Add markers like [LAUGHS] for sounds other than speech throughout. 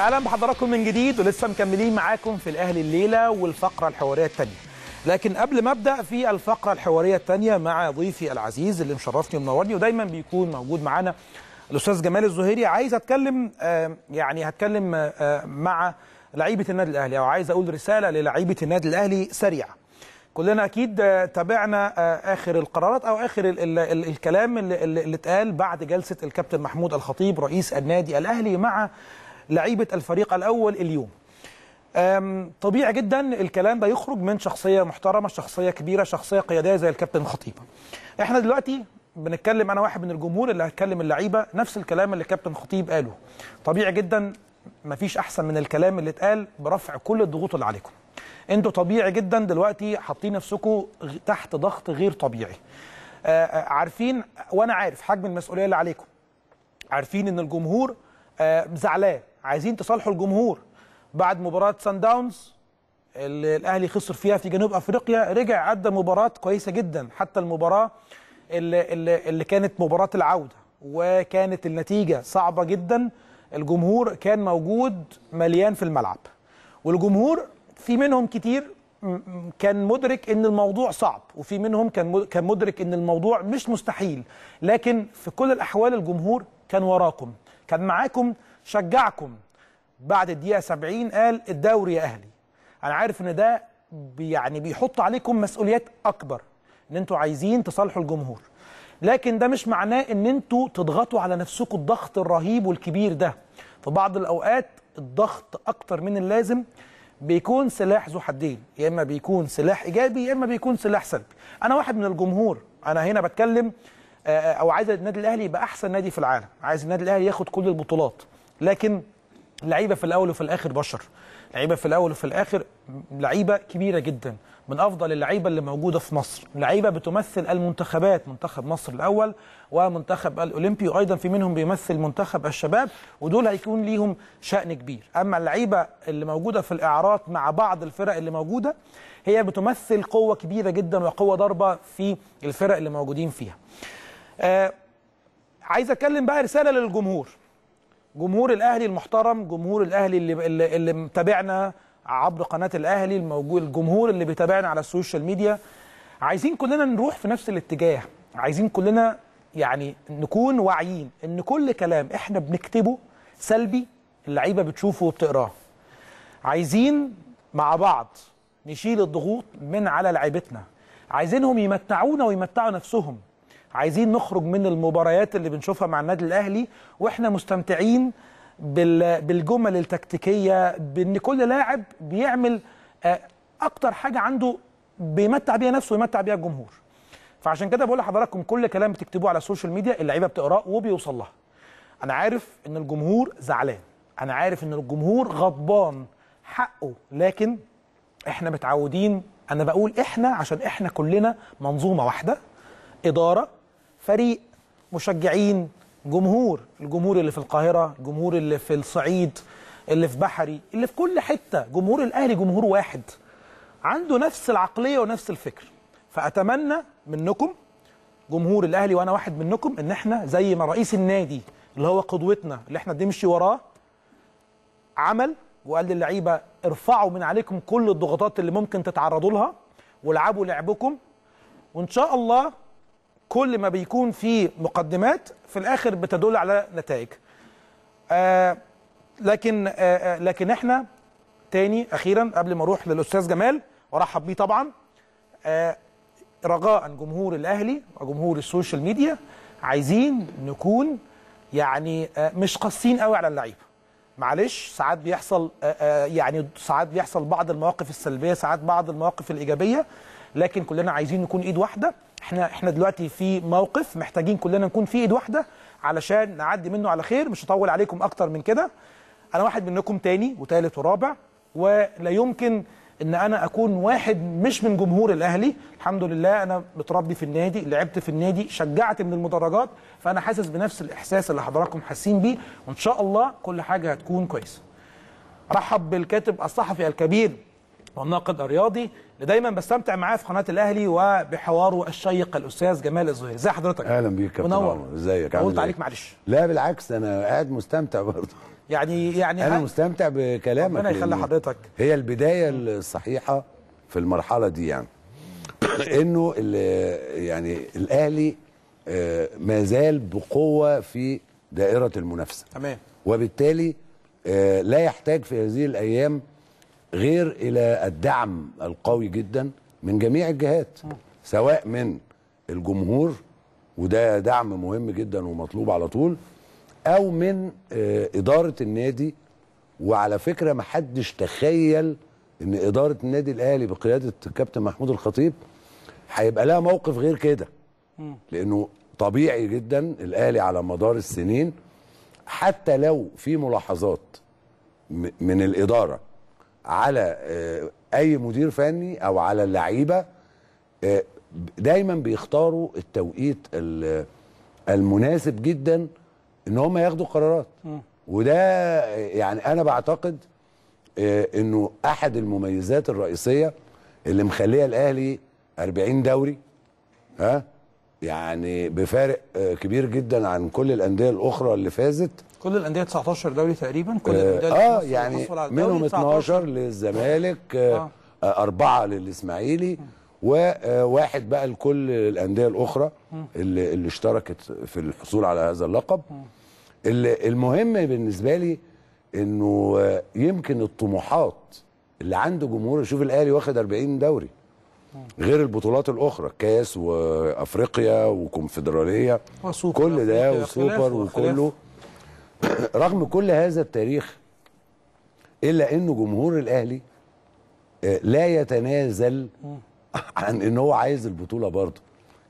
اهلا بحضراتكم من جديد ولسه مكملين معاكم في الاهلي الليله والفقره الحواريه الثانيه لكن قبل ما ابدا في الفقره الحواريه الثانيه مع ضيفي العزيز اللي مشرفني ومنورني ودايما بيكون موجود معانا الاستاذ جمال الزهيري عايز اتكلم يعني هتكلم مع لعيبه النادي الاهلي او عايز اقول رساله للعيبه النادي الاهلي سريعه كلنا اكيد آه، تابعنا آه، اخر القرارات او اخر الـ الـ الـ الكلام اللي اتقال بعد جلسه الكابتن محمود الخطيب رئيس النادي الاهلي مع لعيبه الفريق الاول اليوم طبيعي جدا الكلام ده يخرج من شخصيه محترمه شخصيه كبيره شخصيه قياديه زي الكابتن خطيبه احنا دلوقتي بنتكلم انا واحد من الجمهور اللي هتكلم اللعيبه نفس الكلام اللي كابتن خطيب قاله طبيعي جدا مفيش احسن من الكلام اللي اتقال برفع كل الضغوط اللي عليكم انتوا طبيعي جدا دلوقتي حاطين نفسكم تحت ضغط غير طبيعي أه، أه، عارفين وانا عارف حجم المسؤوليه اللي عليكم عارفين ان الجمهور أه، زعلان عايزين تصالحوا الجمهور بعد مباراه سان داونز اللي الاهلي خسر فيها في جنوب افريقيا رجع ادى مباراه كويسه جدا حتى المباراه اللي, اللي, اللي كانت مباراه العوده وكانت النتيجه صعبه جدا الجمهور كان موجود مليان في الملعب والجمهور في منهم كتير كان مدرك ان الموضوع صعب وفي منهم كان كان مدرك ان الموضوع مش مستحيل لكن في كل الاحوال الجمهور كان وراكم كان معاكم شجعكم بعد الدقيقه 70 قال الدوري يا اهلي انا عارف ان ده يعني بيحط عليكم مسؤوليات اكبر ان انتوا عايزين تصالحوا الجمهور لكن ده مش معناه ان انتوا تضغطوا على نفسكم الضغط الرهيب والكبير ده في بعض الاوقات الضغط اكتر من اللازم بيكون سلاح ذو حدين يا اما بيكون سلاح ايجابي يا اما بيكون سلاح سلبي انا واحد من الجمهور انا هنا بتكلم او عايز النادي الاهلي يبقى احسن نادي في العالم عايز النادي الاهلي ياخد كل البطولات لكن لعيبه في الاول وفي الاخر بشر لعيبه في الاول وفي الاخر لعيبه كبيره جدا من افضل اللعيبه اللي موجوده في مصر لعيبه بتمثل المنتخبات منتخب مصر الاول ومنتخب الاولمبي وايضا في منهم بيمثل منتخب الشباب ودول هيكون ليهم شان كبير اما اللعيبه اللي موجوده في الاعراض مع بعض الفرق اللي موجوده هي بتمثل قوه كبيره جدا وقوه ضاربه في الفرق اللي موجودين فيها آه عايز اتكلم بقى رساله للجمهور جمهور الاهلي المحترم جمهور الاهلي اللي اللي, اللي متابعنا عبر قناه الاهلي الموجود الجمهور اللي بيتابعنا على السوشيال ميديا عايزين كلنا نروح في نفس الاتجاه عايزين كلنا يعني نكون واعيين ان كل كلام احنا بنكتبه سلبي اللعيبه بتشوفه وبتقراه عايزين مع بعض نشيل الضغوط من على لعيبتنا عايزينهم يمتعونا ويمتعوا نفسهم عايزين نخرج من المباريات اللي بنشوفها مع النادي الاهلي واحنا مستمتعين بالجمل التكتيكيه بان كل لاعب بيعمل آه، اكتر حاجه عنده بيمتع بيها نفسه ويمتع بيها الجمهور فعشان كده بقول لحضراتكم كل كلام بتكتبوه على السوشيال ميديا اللعيبه بتقراه وبيوصل لها انا عارف ان الجمهور زعلان انا عارف ان الجمهور غضبان حقه لكن احنا متعودين انا بقول احنا عشان احنا كلنا منظومه واحده اداره فريق مشجعين جمهور الجمهور اللي في القاهرة الجمهور اللي في الصعيد اللي في بحري اللي في كل حتة جمهور الأهلي جمهور واحد عنده نفس العقلية ونفس الفكر فأتمنى منكم جمهور الأهلي وأنا واحد منكم إن إحنا زي ما رئيس النادي اللي هو قدوتنا اللي إحنا بنمشي وراه عمل وقال للعيبة ارفعوا من عليكم كل الضغوطات اللي ممكن تتعرضوا لها والعبوا لعبكم وإن شاء الله كل ما بيكون في مقدمات في الاخر بتدل على نتائج آه لكن آه،, آه لكن احنا تاني اخيرا قبل ما اروح للاستاذ جمال وارحب بيه طبعا آه رجاء جمهور الاهلي وجمهور السوشيال ميديا عايزين نكون يعني آه، مش قاسيين قوي على اللعيبه معلش ساعات بيحصل آه، يعني ساعات بيحصل بعض المواقف السلبيه ساعات بعض المواقف الايجابيه لكن كلنا عايزين نكون ايد واحده احنا احنا دلوقتي في موقف محتاجين كلنا نكون في ايد واحده علشان نعدي منه على خير مش هطول عليكم اكتر من كده انا واحد منكم تاني وتالت ورابع ولا يمكن ان انا اكون واحد مش من جمهور الاهلي الحمد لله انا متربي في النادي لعبت في النادي شجعت من المدرجات فانا حاسس بنفس الاحساس اللي حضراتكم حاسين بيه وان شاء الله كل حاجه هتكون كويسه رحب بالكاتب الصحفي الكبير والناقد الرياضي اللي دايما بستمتع معاه في قناه الاهلي وبحواره الشيق الاستاذ جمال الزهير ازي حضرتك اهلا بيك كابتن منور ازيك قلت إيه؟ عليك معلش لا بالعكس انا قاعد مستمتع برضه يعني يعني انا مستمتع بكلامك ربنا يخلي حضرتك هي البدايه الصحيحه في المرحله دي يعني [COUGHS] انه يعني الاهلي آه، ما زال بقوه في دائره المنافسه تمام وبالتالي آه، لا يحتاج في هذه الايام غير الى الدعم القوي جدا من جميع الجهات سواء من الجمهور وده دعم مهم جدا ومطلوب على طول او من آه، اداره النادي وعلى فكره ما حدش تخيل ان اداره النادي الاهلي بقياده الكابتن محمود الخطيب هيبقى لها موقف غير كده لانه طبيعي جدا الاهلي على مدار السنين حتى لو في ملاحظات من الاداره على آه، اي مدير فني او على اللعيبه آه، دايما بيختاروا التوقيت المناسب جدا ان هم ياخدوا قرارات وده يعني انا بعتقد آه، انه احد المميزات الرئيسيه اللي مخليه الاهلي 40 دوري ها يعني بفارق كبير جدا عن كل الانديه الاخرى اللي فازت كل الانديه 19 دوري تقريبا كل آه، الانديه اه يعني منهم 12 للزمالك آه،, آه. آه اربعه للاسماعيلي وواحد آه، بقى لكل الانديه الاخرى اللي, اللي اشتركت في الحصول على هذا اللقب المهم بالنسبه لي انه يمكن الطموحات اللي عند جمهور شوف الاهلي واخد 40 دوري غير البطولات الاخرى كاس وافريقيا وكونفدراليه كل ده وسوبر وكله [COUGHS] رغم كل هذا التاريخ الا انه جمهور الاهلي آه، لا يتنازل [COUGHS] عن ان هو عايز البطوله برضه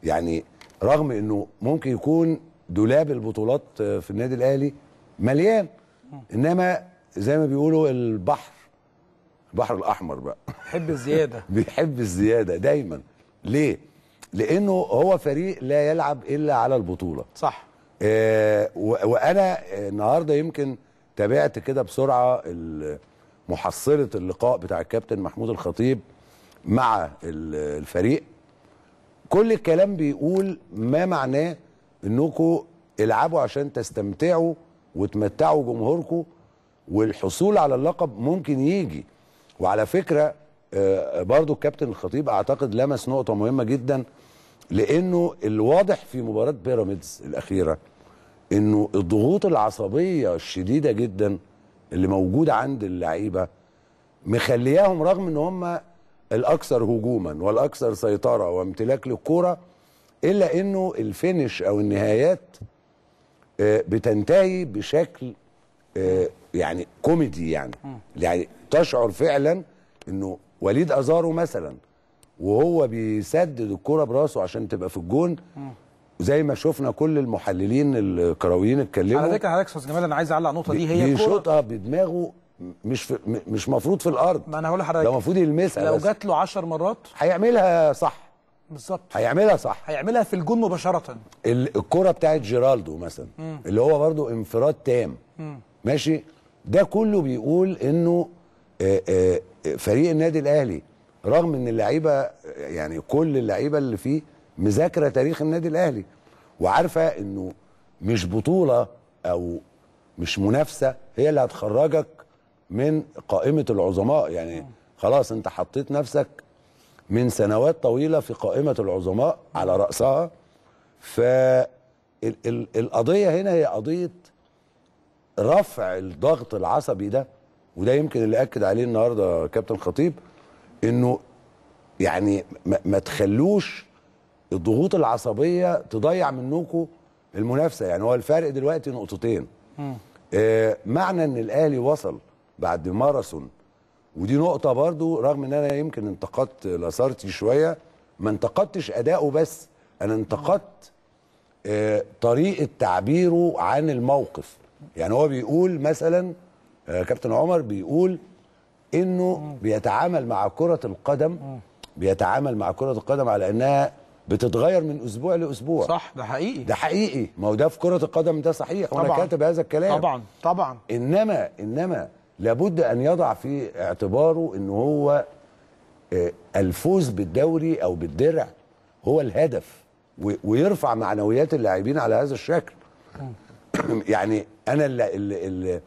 يعني رغم انه ممكن يكون دولاب البطولات آه، في النادي الاهلي مليان انما زي ما بيقولوا البحر البحر الاحمر بقى بيحب الزياده [LAUGHS] بيحب الزياده دايما ليه لانه هو فريق لا يلعب الا على البطوله صح آه، وانا النهارده يمكن تابعت كده بسرعه محصله اللقاء بتاع الكابتن محمود الخطيب مع الفريق كل الكلام بيقول ما معناه انكم العبوا عشان تستمتعوا وتمتعوا جمهوركم والحصول على اللقب ممكن يجي وعلى فكره آه، برضو الكابتن الخطيب اعتقد لمس نقطه مهمه جدا لانه الواضح في مباراه بيراميدز الاخيره انه الضغوط العصبيه الشديده جدا اللي موجوده عند اللعيبه مخلياهم رغم ان هم الاكثر هجوما والاكثر سيطره وامتلاك للكوره الا انه الفينش او النهايات آه، بتنتهي بشكل آه، يعني كوميدي يعني يعني تشعر فعلا انه وليد ازارو مثلا وهو بيسدد الكوره براسه عشان تبقى في الجون زي ما شفنا كل المحللين الكرويين اتكلموا على فكره حضرتك استاذ جمال انا عايز اعلق النقطه دي هي بيشوطها بدماغه مش في مش مفروض في الارض ما انا هقول لحضرتك ده المفروض يلمسها لو جات له 10 مرات هيعملها صح بالظبط هيعملها صح هيعملها في الجون مباشره الكره بتاعت جيرالدو مثلا مم. اللي هو برضو انفراد تام مم. ماشي ده كله بيقول انه آه، آه، فريق النادي الاهلي رغم ان اللعيبه يعني كل اللعيبه اللي فيه مذاكره تاريخ النادي الاهلي وعارفه انه مش بطوله او مش منافسه هي اللي هتخرجك من قائمه العظماء يعني خلاص انت حطيت نفسك من سنوات طويله في قائمه العظماء على راسها فالقضيه هنا هي قضيه رفع الضغط العصبي ده وده يمكن اللي اكد عليه النهارده كابتن خطيب انه يعني ما, ما تخلوش الضغوط العصبيه تضيع منكم المنافسه يعني هو الفارق دلوقتي نقطتين آه معنى ان الاهلي وصل بعد ماراثون ودي نقطه برضو رغم ان انا يمكن انتقدت لاسارتي شويه ما انتقدتش اداؤه بس انا انتقدت آه طريقه تعبيره عن الموقف يعني هو بيقول مثلا آه كابتن عمر بيقول انه بيتعامل مع كره القدم بيتعامل مع كره القدم على انها بتتغير من اسبوع لاسبوع صح ده حقيقي ده حقيقي ما هو ده في كره القدم ده صحيح طبعًا. وانا كاتب هذا الكلام طبعا طبعا انما انما لابد ان يضع في اعتباره ان هو آه، الفوز بالدوري او بالدرع هو الهدف ويرفع معنويات اللاعبين على هذا الشكل [CLEARS THROAT] يعني انا اللي, اللي,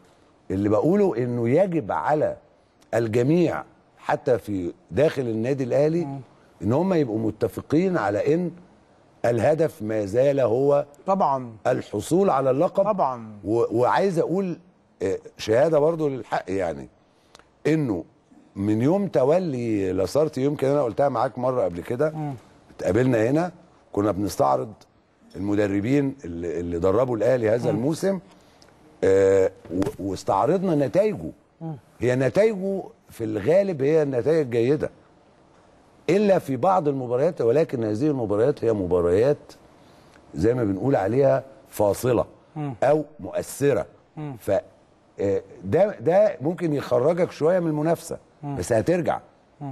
اللي بقوله انه يجب على الجميع حتى في داخل النادي الاهلي ان هم يبقوا متفقين على ان الهدف ما زال هو طبعا الحصول على اللقب طبعا وعايز اقول آه، شهاده برضو للحق يعني انه من يوم تولي لاسارتي يمكن انا قلتها معاك مره قبل كده اتقابلنا هنا كنا بنستعرض المدربين اللي, اللي دربوا الاهلي هذا م. الموسم آه واستعرضنا نتائجه هي نتائجه في الغالب هي نتائج جيده إلا في بعض المباريات ولكن هذه المباريات هي مباريات زي ما بنقول عليها فاصلة أو مؤثرة ف آه، ده ده ممكن يخرجك شويه من المنافسه بس هترجع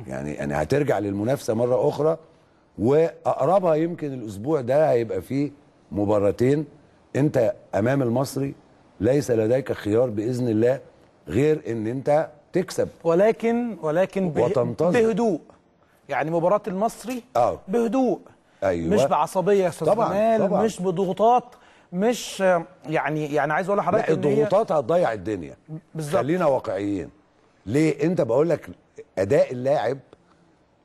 يعني يعني هترجع للمنافسه مره اخرى واقربها يمكن الاسبوع ده هيبقى فيه مباراتين انت امام المصري ليس لديك خيار باذن الله غير ان انت تكسب ولكن ولكن وتنتظر. بهدوء يعني مباراه المصري أوه. بهدوء أيوة. مش بعصبيه يا استاذ جمال مش بضغوطات مش يعني يعني عايز اقول لحضرتك الضغوطات هتضيع الدنيا بالظبط خلينا واقعيين ليه انت بقول لك اداء اللاعب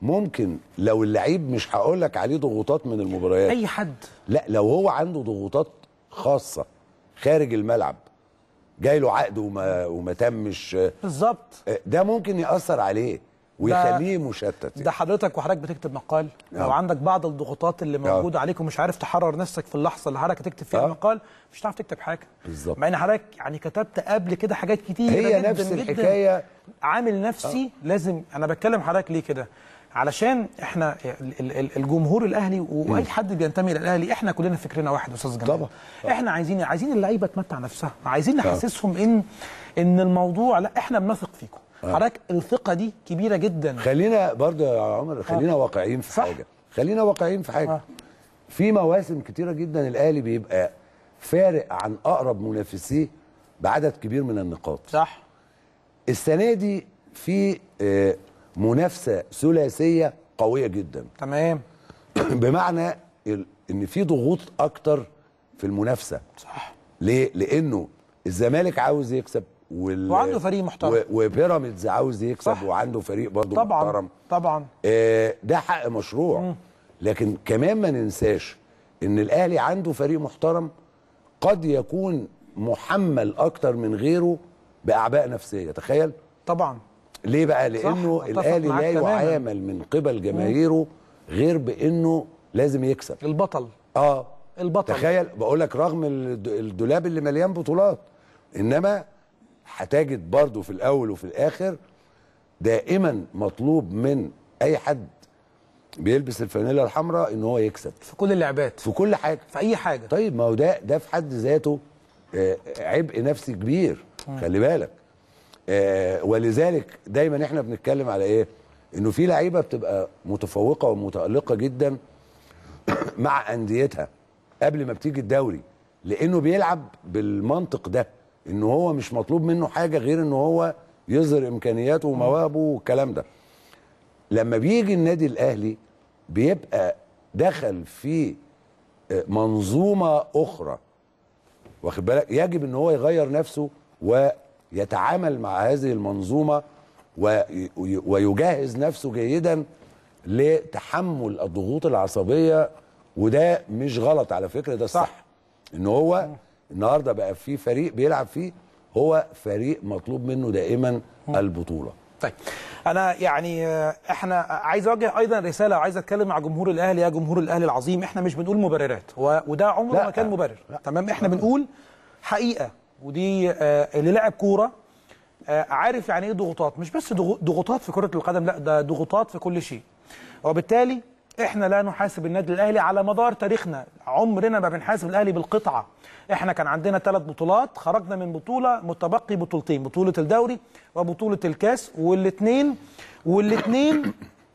ممكن لو اللعيب مش هقول لك عليه ضغوطات من المباريات اي حد لا لو هو عنده ضغوطات خاصه خارج الملعب جاي له عقد وما وما تمش بالظبط آه، ده ممكن ياثر عليه ويخليه مشتت ده حضرتك وحضرتك بتكتب مقال لو نعم. لو عندك بعض الضغوطات اللي نعم. موجوده عليك ومش عارف تحرر نفسك في اللحظه اللي حضرتك هتكتب فيها أه. مقال مش هتعرف تكتب حاجه بالظبط مع ان حضرتك يعني كتبت قبل كده حاجات كتير هي جداً نفس جداً الحكايه عامل نفسي أه. لازم انا بتكلم حضرتك ليه كده علشان احنا الجمهور الاهلي واي حد بينتمي للاهلي احنا كلنا فكرنا واحد استاذ جمال طبعا احنا عايزين عايزين اللعيبه تمتع نفسها عايزين آه. نحسسهم ان ان الموضوع لا احنا بنثق فيكم آه. حضرتك الثقه دي كبيره جدا خلينا برضه يا عمر خلينا آه. واقعيين في صح. حاجه خلينا واقعيين في حاجه آه. في مواسم كتيره جدا الاهلي بيبقى فارق عن اقرب منافسيه بعدد كبير من النقاط صح السنه دي في آه، منافسه ثلاثيه قويه جدا تمام [CLEARS THROAT] بمعنى ان في ضغوط اكتر في المنافسه صح ليه لانه الزمالك عاوز يكسب وال... وعنده فريق محترم وبيراميدز عاوز يكسب صح. وعنده فريق برضه طبعًا. محترم طبعا آه ده حق مشروع م. لكن كمان ما ننساش ان الاهلي عنده فريق محترم قد يكون محمل اكتر من غيره باعباء نفسيه تخيل طبعا ليه بقى لانه الاهلي لا يعامل من قبل جماهيره غير بانه لازم يكسب البطل اه البطل تخيل بقول لك رغم الدولاب اللي مليان بطولات انما هتجد برضو في الاول وفي الاخر دائما مطلوب من اي حد بيلبس الفانيلا الحمراء ان هو يكسب في كل اللعبات في كل حاجه في اي حاجه طيب ما هو ده ده في حد ذاته آه، عبء نفسي كبير خلي بالك آه، ولذلك دايما احنا بنتكلم على ايه انه في لعيبه بتبقى متفوقه ومتالقه جدا [COUGHS] مع انديتها قبل ما بتيجي الدوري لانه بيلعب بالمنطق ده ان هو مش مطلوب منه حاجه غير ان هو يظهر امكانياته ومواهبه والكلام ده لما بيجي النادي الاهلي بيبقى دخل في آه، منظومه اخرى واخد بالك يجب ان هو يغير نفسه ويتعامل مع هذه المنظومه ويجهز نفسه جيدا لتحمل الضغوط العصبيه وده مش غلط على فكره ده صح, صح. ان هو النهارده بقى في فريق بيلعب فيه هو فريق مطلوب منه دائما البطوله طيب انا يعني آه، احنا عايز اوجه ايضا رساله وعايز اتكلم مع جمهور الاهلي يا جمهور الاهلي العظيم احنا مش بنقول مبررات وده عمره ما كان مبرر لا. تمام احنا بنقول حقيقه ودي آه، اللي لعب كوره آه، عارف يعني ايه ضغوطات مش بس ضغوطات في كره القدم لا ده ضغوطات في كل شيء وبالتالي احنا لا نحاسب النادي الاهلي على مدار تاريخنا عمرنا ما بنحاسب الاهلي بالقطعه احنا كان عندنا ثلاث بطولات خرجنا من بطوله متبقي بطولتين بطوله الدوري وبطوله الكاس والاثنين والاثنين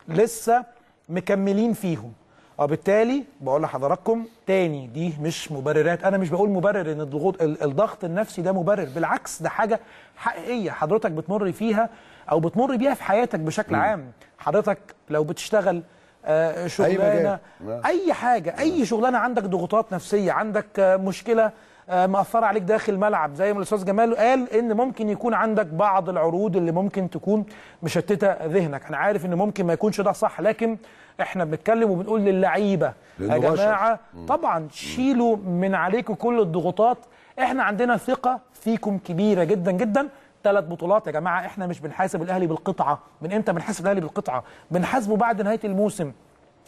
لسه مكملين فيهم وبالتالي آه، بقول لحضراتكم تاني دي مش مبررات انا مش بقول مبرر ان الضغوط الضغط النفسي ده مبرر بالعكس ده حاجه حقيقيه حضرتك بتمر فيها او بتمر بيها في حياتك بشكل عام حضرتك لو بتشتغل آه، شغلانه أي, اي حاجه اي شغلانه عندك ضغوطات نفسيه عندك آه، مشكله آه، مأثرة عليك داخل الملعب زي ما الأستاذ جمال قال إن ممكن يكون عندك بعض العروض اللي ممكن تكون مشتتة ذهنك أنا عارف إن ممكن ما يكونش ده صح لكن إحنا بنتكلم وبنقول للعيبة يا جماعة طبعا شيلوا من عليكم كل الضغوطات إحنا عندنا ثقة فيكم كبيرة جدا جدا ثلاث بطولات يا جماعه احنا مش بنحاسب الاهلي بالقطعه من امتى بنحاسب الاهلي بالقطعه بنحاسبه بعد نهايه الموسم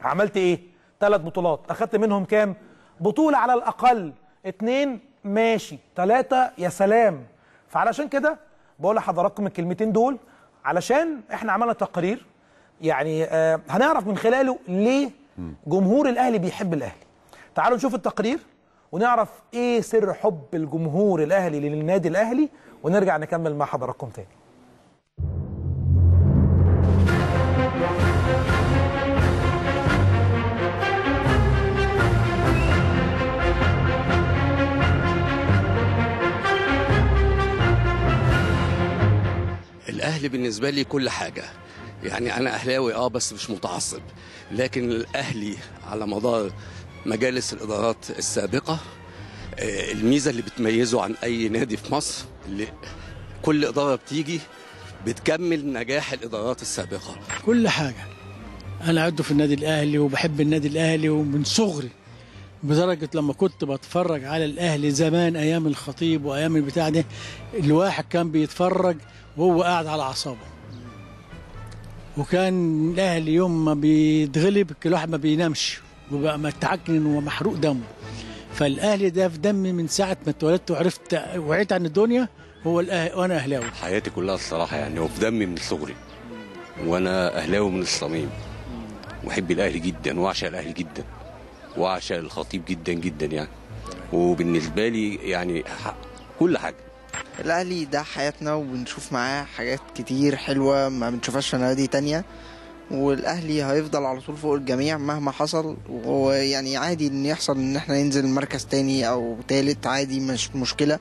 عملت ايه ثلاث بطولات اخذت منهم كام بطوله على الاقل اثنين ماشي ثلاثه يا سلام فعلشان كده بقول لحضراتكم الكلمتين دول علشان احنا عملنا تقرير يعني آه، هنعرف من خلاله ليه جمهور الاهلي بيحب الاهلي تعالوا نشوف التقرير ونعرف ايه سر حب الجمهور الاهلي للنادي الاهلي ونرجع نكمل مع حضراتكم تاني الاهلي بالنسبه لي كل حاجه يعني انا اهلاوي اه بس مش متعصب لكن الاهلي على مدار مجالس الادارات السابقه آه، الميزه اللي بتميزه عن اي نادي في مصر اللي كل اداره بتيجي بتكمل نجاح الادارات السابقه كل حاجه انا عدو في النادي الاهلي وبحب النادي الاهلي ومن صغري بدرجه لما كنت بتفرج على الاهلي زمان ايام الخطيب وايام البتاع ده الواحد كان بيتفرج وهو قاعد على اعصابه وكان الاهلي يوم ما بيتغلب الواحد ما بينامش وبقى متعكن ومحروق دمه فالاهلي ده في دمي من ساعه ما اتولدت وعرفت وعيت عن الدنيا هو الاهلي وانا اهلاوي حياتي كلها الصراحه يعني هو في دمي من صغري وانا اهلاوي من الصميم وأحب الاهلي جدا واعشق الاهلي جدا واعشق الخطيب جدا جدا يعني وبالنسبه لي يعني كل حاجه الاهلي ده حياتنا وبنشوف معاه حاجات كتير حلوه ما بنشوفهاش في نوادي تانية والاهلي هيفضل على طول فوق الجميع مهما حصل ويعني عادي ان يحصل ان احنا ننزل مركز تاني او تالت عادي مش مشكله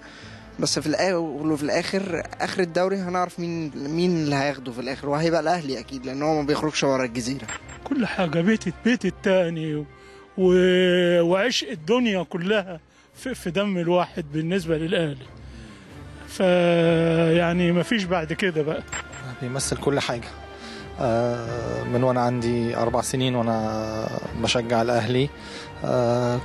بس في الاول وفي الاخر اخر الدوري هنعرف مين مين اللي هياخده في الاخر وهيبقى الاهلي اكيد لان هو ما بيخرجش ورا الجزيره كل حاجه بيت بيت التاني و... وعشق الدنيا كلها في, في دم الواحد بالنسبه للاهلي فيعني مفيش بعد كده بقى بيمثل كل حاجه آه، من وانا عندي اربع سنين وانا بشجع الاهلي آه،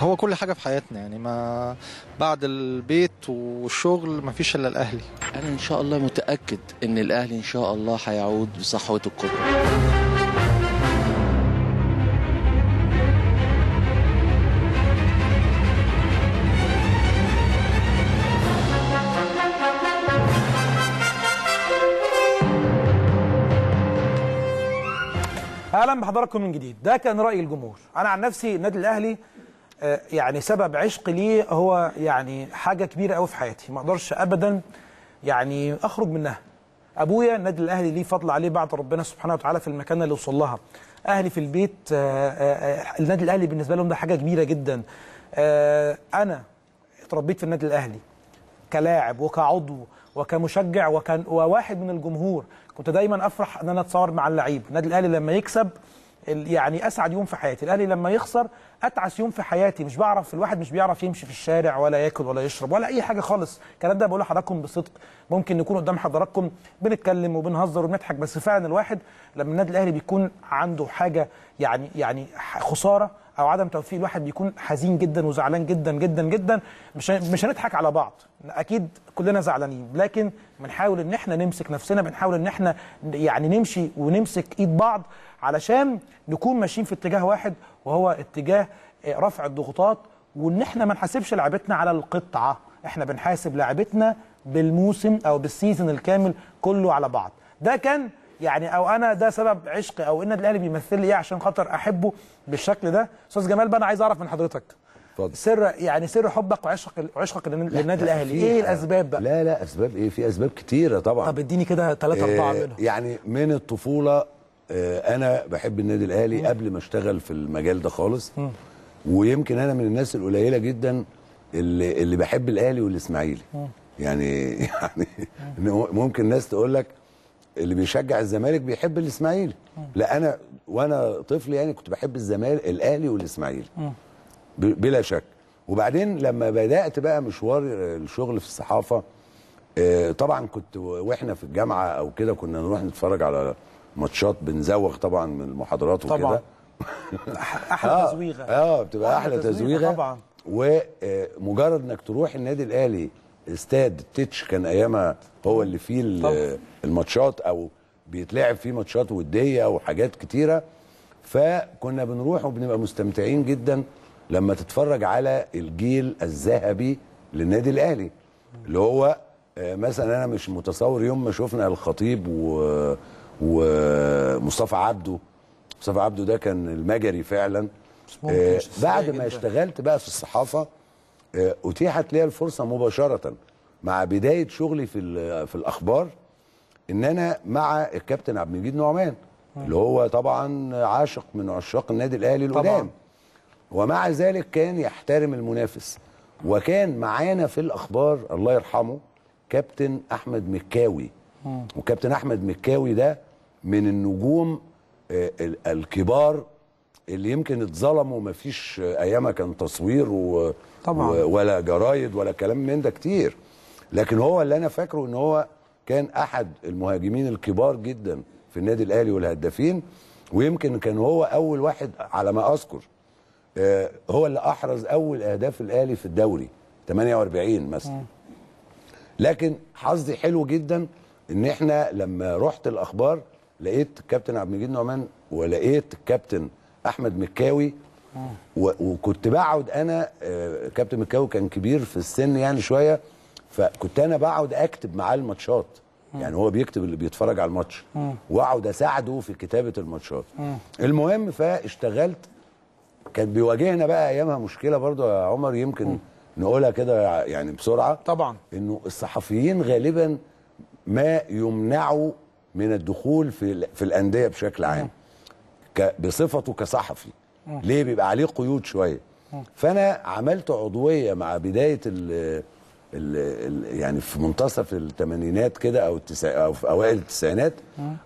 هو كل حاجه في حياتنا يعني ما بعد البيت والشغل ما فيش الا الاهلي انا ان شاء الله متاكد ان الاهلي ان شاء الله هيعود بصحوته الكبرى اهلا بحضراتكم من جديد ده كان راي الجمهور انا عن نفسي النادي الاهلي آه، يعني سبب عشق ليه هو يعني حاجه كبيره قوي في حياتي ما اقدرش ابدا يعني اخرج منها ابويا النادي الاهلي ليه فضل عليه بعد ربنا سبحانه وتعالى في المكانه اللي وصل لها اهلي في البيت آه، آه، النادي الاهلي بالنسبه لهم ده حاجه كبيره جدا انا اتربيت في النادي الاهلي كلاعب وكعضو وكمشجع وكان وواحد من الجمهور كنت دايما افرح ان انا اتصور مع اللعيب النادي الاهلي لما يكسب يعني اسعد يوم في حياتي الاهلي لما يخسر اتعس يوم في حياتي مش بعرف الواحد مش بيعرف يمشي في الشارع ولا ياكل ولا يشرب ولا اي حاجه خالص الكلام ده بقوله لحضراتكم بصدق ممكن نكون قدام حضراتكم بنتكلم وبنهزر وبنضحك بس فعلا الواحد لما النادي الاهلي بيكون عنده حاجه يعني يعني خساره او عدم توفيق الواحد بيكون حزين جدا وزعلان جدا جدا جدا مش مش هنضحك على بعض اكيد كلنا زعلانين لكن بنحاول ان احنا نمسك نفسنا بنحاول ان احنا يعني نمشي ونمسك ايد بعض علشان نكون ماشيين في اتجاه واحد وهو اتجاه آه، رفع الضغوطات وان احنا ما نحاسبش لعبتنا على القطعه احنا بنحاسب لعبتنا بالموسم او بالسيزون الكامل كله على بعض ده كان يعني او انا ده سبب عشقي او ان الاهلي بيمثل لي ايه عشان خاطر احبه بالشكل ده استاذ جمال بقى انا عايز اعرف من حضرتك فضل. سر يعني سر حبك وعشقك وعشقك للنادي الاهلي ايه الاسباب بقى لا لا اسباب ايه في اسباب كتيره طبعا طب اديني كده ثلاثه اربعه آه، منهم يعني من الطفوله آه انا بحب النادي الاهلي قبل ما اشتغل في المجال ده خالص مم. ويمكن انا من الناس القليله جدا اللي اللي بحب الاهلي والاسماعيلي يعني [LAUGHS] يعني ممكن ناس تقول لك اللي بيشجع الزمالك بيحب الاسماعيلي لا انا وانا طفل يعني كنت بحب الزمالك الاهلي والاسماعيلي بلا شك وبعدين لما بدات بقى مشوار الشغل في الصحافه آه، طبعا كنت واحنا في الجامعه او كده كنا نروح نتفرج على ماتشات بنزوغ طبعا من المحاضرات وكده [LAUGHS] احلى آه، تزويغه اه بتبقى احلى, تزويغه, تزويغة طبعا ومجرد آه، انك تروح النادي الاهلي استاد التتش كان ايامها هو اللي فيه الماتشات او بيتلعب فيه ماتشات وديه وحاجات كتيره فكنا بنروح وبنبقى مستمتعين جدا لما تتفرج على الجيل الذهبي للنادي الاهلي اللي هو آه، مثلا انا مش متصور يوم ما شفنا الخطيب و... ومصطفى عبده مصطفى عبده ده كان المجري فعلا آه، بعد ما اشتغلت بقى في الصحافه آه، اتيحت لي الفرصه مباشره مع بدايه شغلي في في الاخبار ان انا مع الكابتن عبد المجيد نعمان اللي هو طبعا عاشق من عشاق النادي الاهلي القدام ومع ذلك كان يحترم المنافس وكان معانا في الاخبار الله يرحمه كابتن احمد مكاوي وكابتن احمد مكاوي ده من النجوم آه، الكبار اللي يمكن اتظلموا فيش ايامها كان تصوير و... طبعا. و... ولا جرايد ولا كلام من ده كتير لكن هو اللي انا فاكره ان هو كان احد المهاجمين الكبار جدا في النادي الاهلي والهدافين ويمكن كان هو اول واحد على ما اذكر آه هو اللي احرز اول اهداف الاهلي في الدوري 48 مثلا لكن حظي حلو جدا ان احنا لما رحت الاخبار لقيت الكابتن عبد المجيد نعمان ولقيت الكابتن احمد مكاوي وكنت بقعد انا آه، كابتن مكاوي كان كبير في السن يعني شويه فكنت انا بقعد اكتب معاه الماتشات يعني هو بيكتب اللي بيتفرج على الماتش واقعد اساعده في كتابه الماتشات المهم فاشتغلت كان بيواجهنا بقى ايامها مشكله برضو يا عمر يمكن نقولها كده يعني بسرعه طبعا انه الصحفيين غالبا ما يمنعوا من الدخول في في الانديه بشكل عام بصفته كصحفي ليه بيبقى عليه قيود شويه فانا عملت عضويه مع بدايه ال يعني في منتصف الثمانينات كده او التسع... او في اوائل التسعينات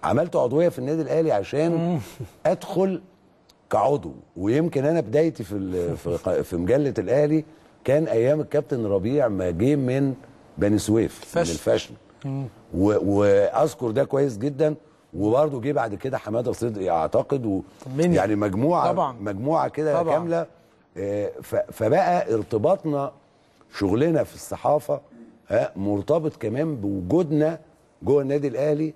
عملت عضويه في النادي الاهلي عشان ادخل كعضو ويمكن انا بدايتي في في, في مجله الاهلي كان ايام الكابتن ربيع ما جه من بني سويف من الفاشن واذكر ده كويس جدا وبرضه جه بعد كده حماده صدقي اعتقد و يعني؟, يعني مجموعه طبعًا. مجموعه كده كامله آه، فبقى ارتباطنا شغلنا في الصحافه آه، مرتبط كمان بوجودنا جوه النادي الاهلي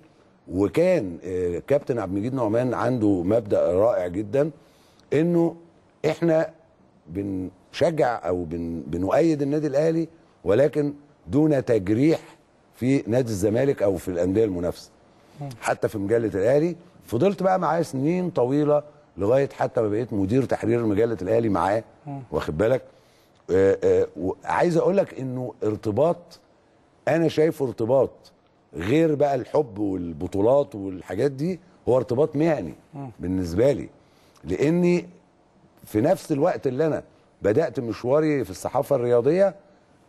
وكان آه، كابتن عبد المجيد نعمان عنده مبدا رائع جدا انه احنا بنشجع او بن بنؤيد النادي الاهلي ولكن دون تجريح في نادي الزمالك او في الانديه المنافسه حتى في مجله الاهلي فضلت بقى معاه سنين طويله لغايه حتى ما بقيت مدير تحرير مجله الاهلي معاه واخد بالك آه، آه، وعايز اقول لك انه ارتباط انا شايفه ارتباط غير بقى الحب والبطولات والحاجات دي هو ارتباط مهني بالنسبه لي لاني في نفس الوقت اللي انا بدات مشواري في الصحافه الرياضيه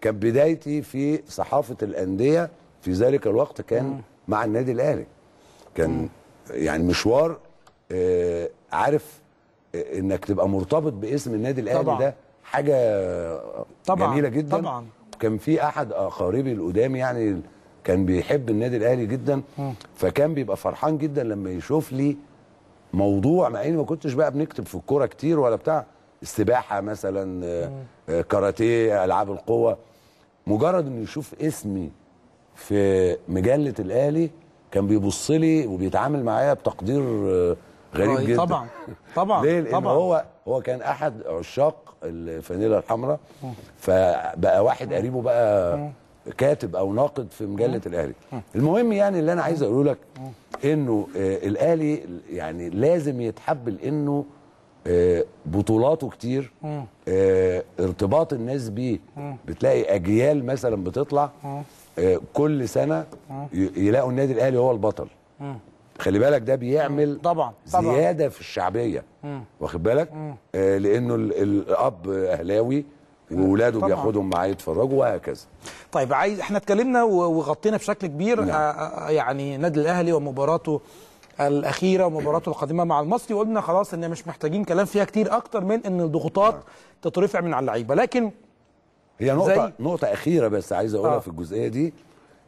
كان بدايتي في صحافه الانديه في ذلك الوقت كان مع النادي الاهلي كان يعني مشوار آه، عارف آه، انك تبقى مرتبط باسم النادي الاهلي ده حاجه طبعًا جميله جدا طبعا كان في احد اقاربي القدام يعني كان بيحب النادي الاهلي جدا فكان بيبقى فرحان جدا لما يشوف لي موضوع مع اني ما كنتش بقى بنكتب في الكوره كتير ولا بتاع السباحه مثلا آه، كاراتيه العاب القوه مجرد انه يشوف اسمي في مجله الاهلي كان بيبص لي وبيتعامل معايا بتقدير آه، غريب جدا طبعا طبعا [LAUGHS] ليه؟ لأن طبعا هو هو كان احد عشاق الفانيلا الحمراء فبقى واحد قريبه بقى كاتب او ناقد في مجله الاهلي المهم يعني اللي انا عايز اقوله لك انه آه، الاهلي يعني لازم يتحب لانه آه، بطولاته كتير ارتباط الناس بيه بتلاقي اجيال مثلا بتطلع كل سنه اه. يلاقوا النادي الاهلي هو البطل خلي بالك ده بيعمل طبعا زياده في الشعبيه واخد بالك آه، لانه الاب اهلاوي آه، واولاده بياخدهم معاه يتفرجوا وهكذا طيب عايز احنا اتكلمنا وغطينا بشكل كبير نعم. يعني نادي الاهلي ومباراته الاخيره ومباراته القادمه مع المصري وقلنا خلاص ان مش محتاجين كلام فيها كتير اكتر من ان الضغوطات نعم. تترفع من على اللعيبه لكن هي نقطه زي... نقطه اخيره بس عايز اقولها آه. في الجزئيه دي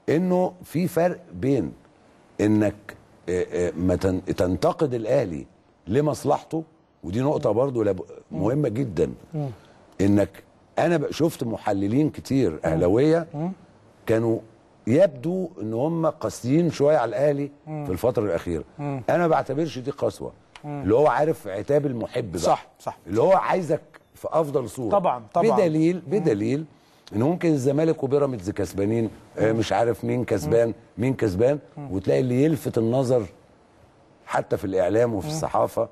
انه في فرق بين انك آه، آه، ما تنتقد الاهلي لمصلحته ودي نقطه برضو مهمه جدا انك انا شفت محللين كتير اهلاويه كانوا يبدو ان هم قاسيين شويه على الاهلي في الفتره الاخيره انا ما بعتبرش دي قسوه اللي هو عارف عتاب المحب بقى صح صح اللي هو عايزك في افضل صوره طبعا طبعا بدليل بدليل ان ممكن الزمالك وبيراميدز كسبانين آه، مش عارف مين كسبان مين كسبان وتلاقي اللي يلفت النظر حتى في الاعلام وفي الصحافه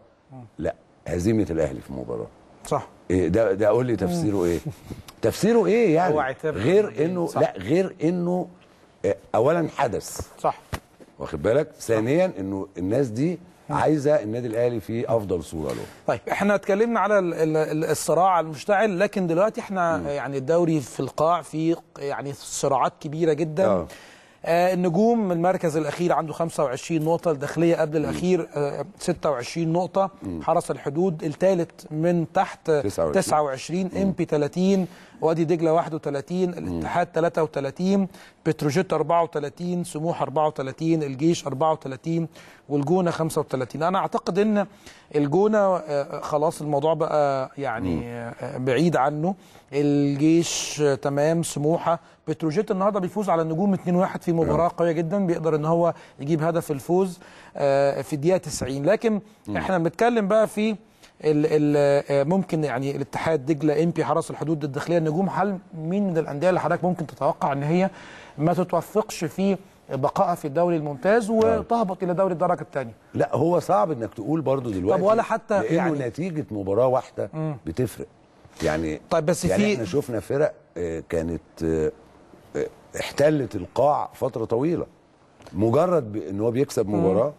لا هزيمه الاهلي في مباراه صح إيه ده ده قول لي تفسيره ايه [LAUGHS] تفسيره ايه يعني غير إيه؟ انه صح. لا غير انه آه، اولا حدث صح واخد بالك ثانيا انه الناس دي عايزه النادي الاهلي في افضل صوره له طيب احنا اتكلمنا على الصراع المشتعل لكن دلوقتي احنا يعني الدوري في القاع في يعني صراعات كبيره جدا آه, آه، النجوم المركز الاخير عنده 25 نقطه الداخليه قبل الاخير آه 26 نقطه حرس الحدود الثالث من تحت 29 ام بي 30 وادي دجله 31 الاتحاد 33 بتروجيت 34 سموح 34 الجيش 34 والجونه 35 انا اعتقد ان الجونه آه، خلاص الموضوع بقى يعني آه، بعيد عنه الجيش آه، تمام سموحه بتروجيت النهارده بيفوز على النجوم 2-1 في مباراه نعم. قويه جدا بيقدر ان هو يجيب هدف الفوز في الدقيقه 90 لكن احنا بنتكلم بقى في آه، ممكن يعني الاتحاد دجله انبي حرس الحدود الداخليه النجوم حل مين من الانديه اللي حضرتك ممكن تتوقع ان هي ما تتوفقش في بقائها في الدوري الممتاز نعم. وتهبط الى دوري الدرجه الثانيه لا هو صعب انك تقول برضو دلوقتي طب ولا حتى لانه يعني نتيجه مباراه واحده مم. بتفرق يعني طيب بس يعني في احنا شفنا فرق آه، كانت آه، احتلت القاع فتره طويله مجرد ان هو بيكسب مباراه مم.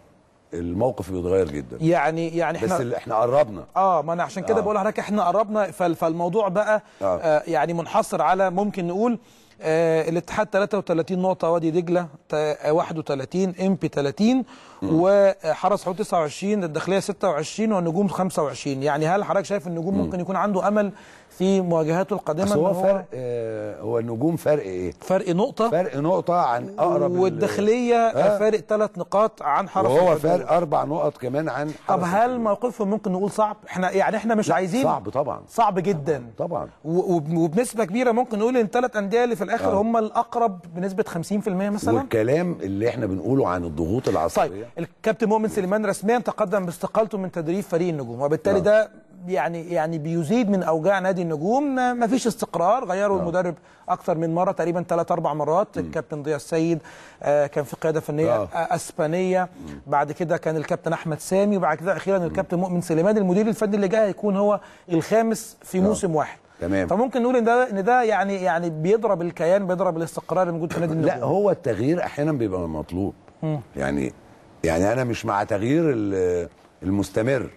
الموقف بيتغير جدا يعني يعني احنا بس احنا قربنا اه ما انا عشان كده آه. بقول لحضرتك احنا قربنا فالموضوع بقى آه. آه يعني منحصر على ممكن نقول آه الاتحاد 33 نقطه وادي دجله 31 آه، ام بي 30 وحرس حوت 29 الداخليه 26 والنجوم 25 يعني هل حضرتك شايف النجوم ممكن يكون عنده امل في مواجهاته القادمه هو فرق آه هو النجوم فرق ايه فرق نقطه فرق نقطه عن اقرب والداخليه آه فارق ثلاث نقاط عن حرس وهو فارق اربع نقط كمان عن حرس طب هل موقفهم ممكن نقول صعب احنا يعني احنا مش عايزين صعب طبعا صعب جدا آه، طبعا وبنسبه كبيره ممكن نقول ان الثلاث انديه اللي في الاخر آه. هم الاقرب بنسبه 50% مثلا والكلام اللي احنا بنقوله عن الضغوط العصبيه طيب الكابتن مؤمن سليمان رسميا تقدم باستقالته من تدريب فريق النجوم وبالتالي آه. ده يعني يعني بيزيد من اوجاع نادي النجوم ما فيش استقرار غيروا لا. نعم. المدرب اكثر من مره تقريبا ثلاث اربع مرات م. الكابتن ضياء السيد آه، كان في قياده فنيه آه. اسبانيه م. بعد كده كان الكابتن احمد سامي وبعد كده اخيرا الكابتن مؤمن سليمان المدير الفني اللي جاي هيكون هو الخامس في لا. نعم. موسم واحد تمام فممكن نقول ان ده ان ده يعني يعني بيضرب الكيان بيضرب الاستقرار الموجود في نادي النجوم لا هو التغيير احيانا بيبقى مطلوب م. يعني يعني انا مش مع تغيير المستمر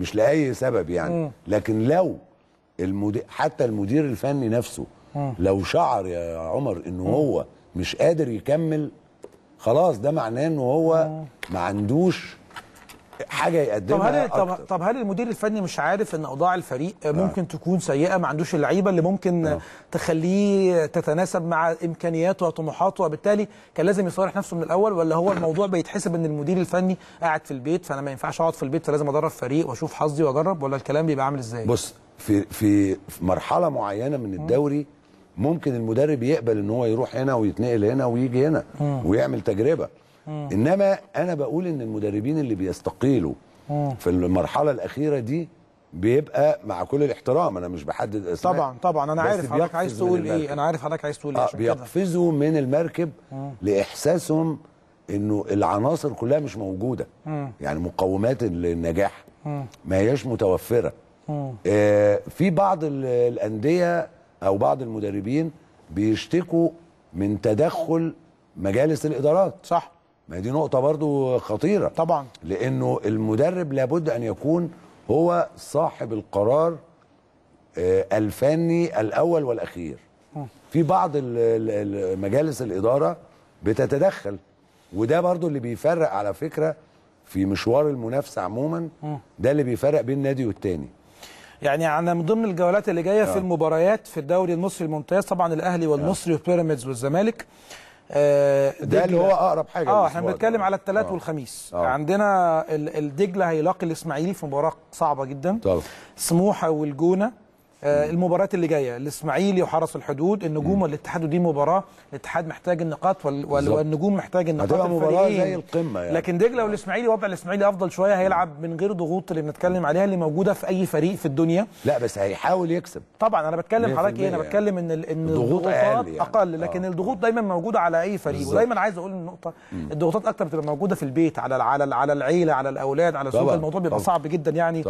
مش لاي سبب يعني لكن لو المدير حتى المدير الفني نفسه لو شعر يا عمر ان هو مش قادر يكمل خلاص ده معناه انه هو ما عندوش حاجه يقدمها طب هل أكتر. طب هل المدير الفني مش عارف ان اوضاع الفريق ممكن تكون سيئه ما عندوش اللعيبه اللي ممكن لا. تخليه تتناسب مع امكانياته وطموحاته وبالتالي كان لازم يصارح نفسه من الاول ولا هو الموضوع بيتحسب ان المدير الفني قاعد في البيت فانا ما ينفعش اقعد في البيت فلازم ادرب فريق واشوف حظي واجرب ولا الكلام بيبقى عامل ازاي بص في في مرحله معينه من الدوري ممكن المدرب يقبل ان هو يروح هنا ويتنقل هنا ويجي هنا ويعمل تجربه انما انا بقول ان المدربين اللي بيستقيلوا في المرحله الاخيره دي بيبقى مع كل الاحترام انا مش بحدد اسماء طبعا طبعا انا عارف حضرتك عايز تقول ايه انا عارف حضرتك عايز تقول ايه آه بيقفزوا من المركب مم. لاحساسهم انه العناصر كلها مش موجوده مم. يعني مقومات النجاح مم. ما هياش متوفره آه في بعض الانديه او بعض المدربين بيشتكوا من تدخل مجالس الادارات صح ما دي نقطه برضو خطيره طبعا لانه المدرب لابد ان يكون هو صاحب القرار آه، الفني الاول والاخير في بعض مجالس الاداره بتتدخل وده برضو اللي بيفرق على فكره في مشوار المنافسه عموما ده اللي بيفرق بين نادي والتاني يعني انا من ضمن الجولات اللي جايه آه. في المباريات في الدوري المصري الممتاز طبعا الاهلي والمصري آه. وبيراميدز والزمالك آه، ده اللي هو اقرب حاجه اه احنا بنتكلم على الثلاث آه. والخميس أوه. عندنا الدجله هيلاقي الاسماعيلي في مباراه صعبه جدا طبعا سموحه والجونه آه، المباريات اللي جايه الاسماعيلي وحرس الحدود النجوم والاتحاد ودي مباراه الاتحاد محتاج النقاط والنجوم محتاج النقاط هتبقى مباراه زي القمه يعني لكن دجله والاسماعيلي وضع الاسماعيلي افضل شويه هيلعب من غير ضغوط اللي بنتكلم عليها اللي موجوده في اي فريق في الدنيا لا بس هيحاول يكسب طبعا انا بتكلم حضرتك ايه انا يعني. بتكلم ان ان الضغوط اقل, يعني. أقل آه. لكن آه. الضغوط دايما موجوده على اي فريق بالزبط. ودايما عايز اقول النقطه الضغوطات اكتر بتبقى موجوده في البيت على على على العيله على الاولاد على سوق الموضوع بيبقى صعب جدا يعني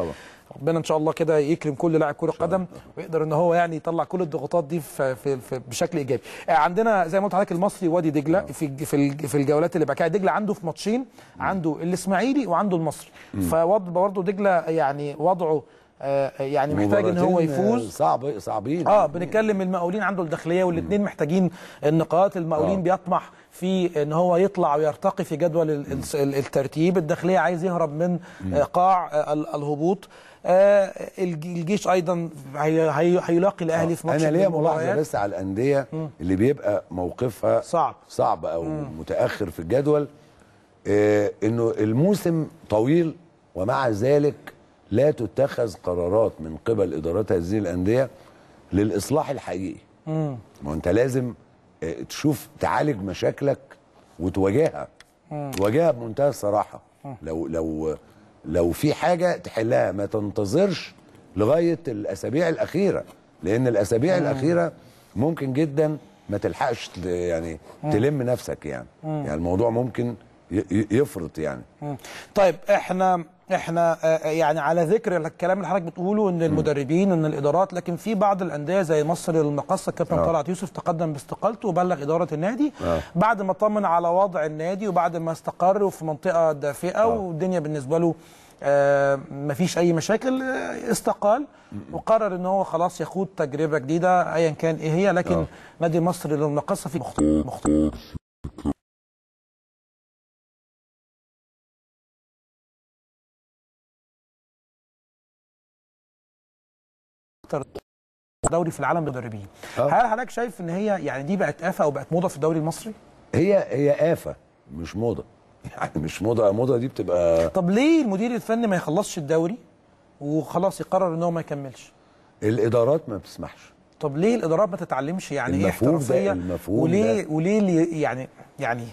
ربنا ان شاء الله كده يكرم كل لاعب كره قدم ويقدر ان هو يعني يطلع كل الضغوطات دي في, في, في بشكل ايجابي آه، عندنا زي ما قلت لحضرتك المصري وادي دجله نعم. في في في الجولات اللي بعد دجله عنده في ماتشين عنده الاسماعيلي وعنده المصري فوضع برضه دجله يعني وضعه آه، يعني محتاج ان هو يفوز آه، صعب صعبين اه بنتكلم المقاولين عنده الداخليه والاثنين محتاجين النقاط المقاولين آه. بيطمح في ان هو يطلع ويرتقي في جدول الترتيب الداخليه عايز يهرب من قاع الهبوط آه، الجيش ايضا هيلاقي الاهلي آه، في ماتش انا ليا ملاحظه بس على الانديه اللي بيبقى موقفها صعب صعب او مم. متاخر في الجدول آه، انه الموسم طويل ومع ذلك لا تتخذ قرارات من قبل ادارات هذه الانديه للاصلاح الحقيقي ما انت لازم تشوف تعالج مشاكلك وتواجهها تواجهها بمنتهى الصراحه لو لو لو في حاجه تحلها ما تنتظرش لغايه الاسابيع الاخيره لان الاسابيع مم. الاخيره ممكن جدا ما تلحقش يعني مم. تلم نفسك يعني مم. يعني الموضوع ممكن يفرط يعني طيب احنا احنا آه، آه، يعني على ذكر الكلام اللي حضرتك بتقوله ان المدربين ان الادارات لكن في بعض الانديه زي مصر المقاصه الكابتن آه. طلعت يوسف تقدم باستقالته وبلغ اداره النادي آه. بعد ما طمن على وضع النادي وبعد ما استقر وفي منطقه دافئه آه. والدنيا بالنسبه له آه فيش اي مشاكل آه، استقال وقرر ان هو خلاص يخوض تجربه جديده ايا كان ايه هي لكن آه. نادي مصر للمقاصه في مختلف مختلف اكتر دوري في العالم مدربين آه. هل حضرتك شايف ان هي يعني دي بقت افه او بقت موضه في الدوري المصري هي هي افه مش موضه يعني مش موضه موضه دي بتبقى طب ليه المدير الفني ما يخلصش الدوري وخلاص يقرر ان هو ما يكملش الادارات ما بتسمحش طب ليه الادارات ما تتعلمش يعني ايه احترافيه وليه ده. وليه يعني يعني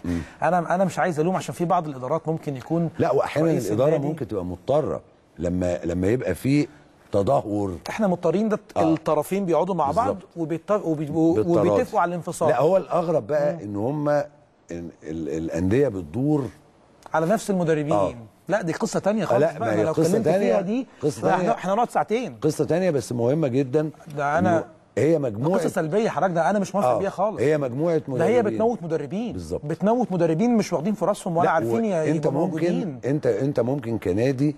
انا انا مش عايز الوم عشان في بعض الادارات ممكن يكون لا واحيانا الاداره ممكن تبقى مضطره لما لما يبقى في تدهور احنا مضطرين ده آه. الطرفين بيقعدوا مع بعض وبيتفقوا وبيتفق على الانفصال لا هو الاغرب بقى مم. ان هم الانديه بتدور على نفس المدربين آه. لا دي قصه تانية خالص لا بقى لو قصة تانية فيها دي قصة تانية احنا هنقعد ساعتين قصه تانية بس مهمه جدا ده انا هي مجموعه قصه سلبيه حضرتك ده انا مش موافق آه. بيها خالص هي مجموعه مدربين ده هي بتموت مدربين بالظبط بتموت مدربين مش واخدين فرصهم ولا عارفين انت ممكن موجودين. انت انت ممكن كنادي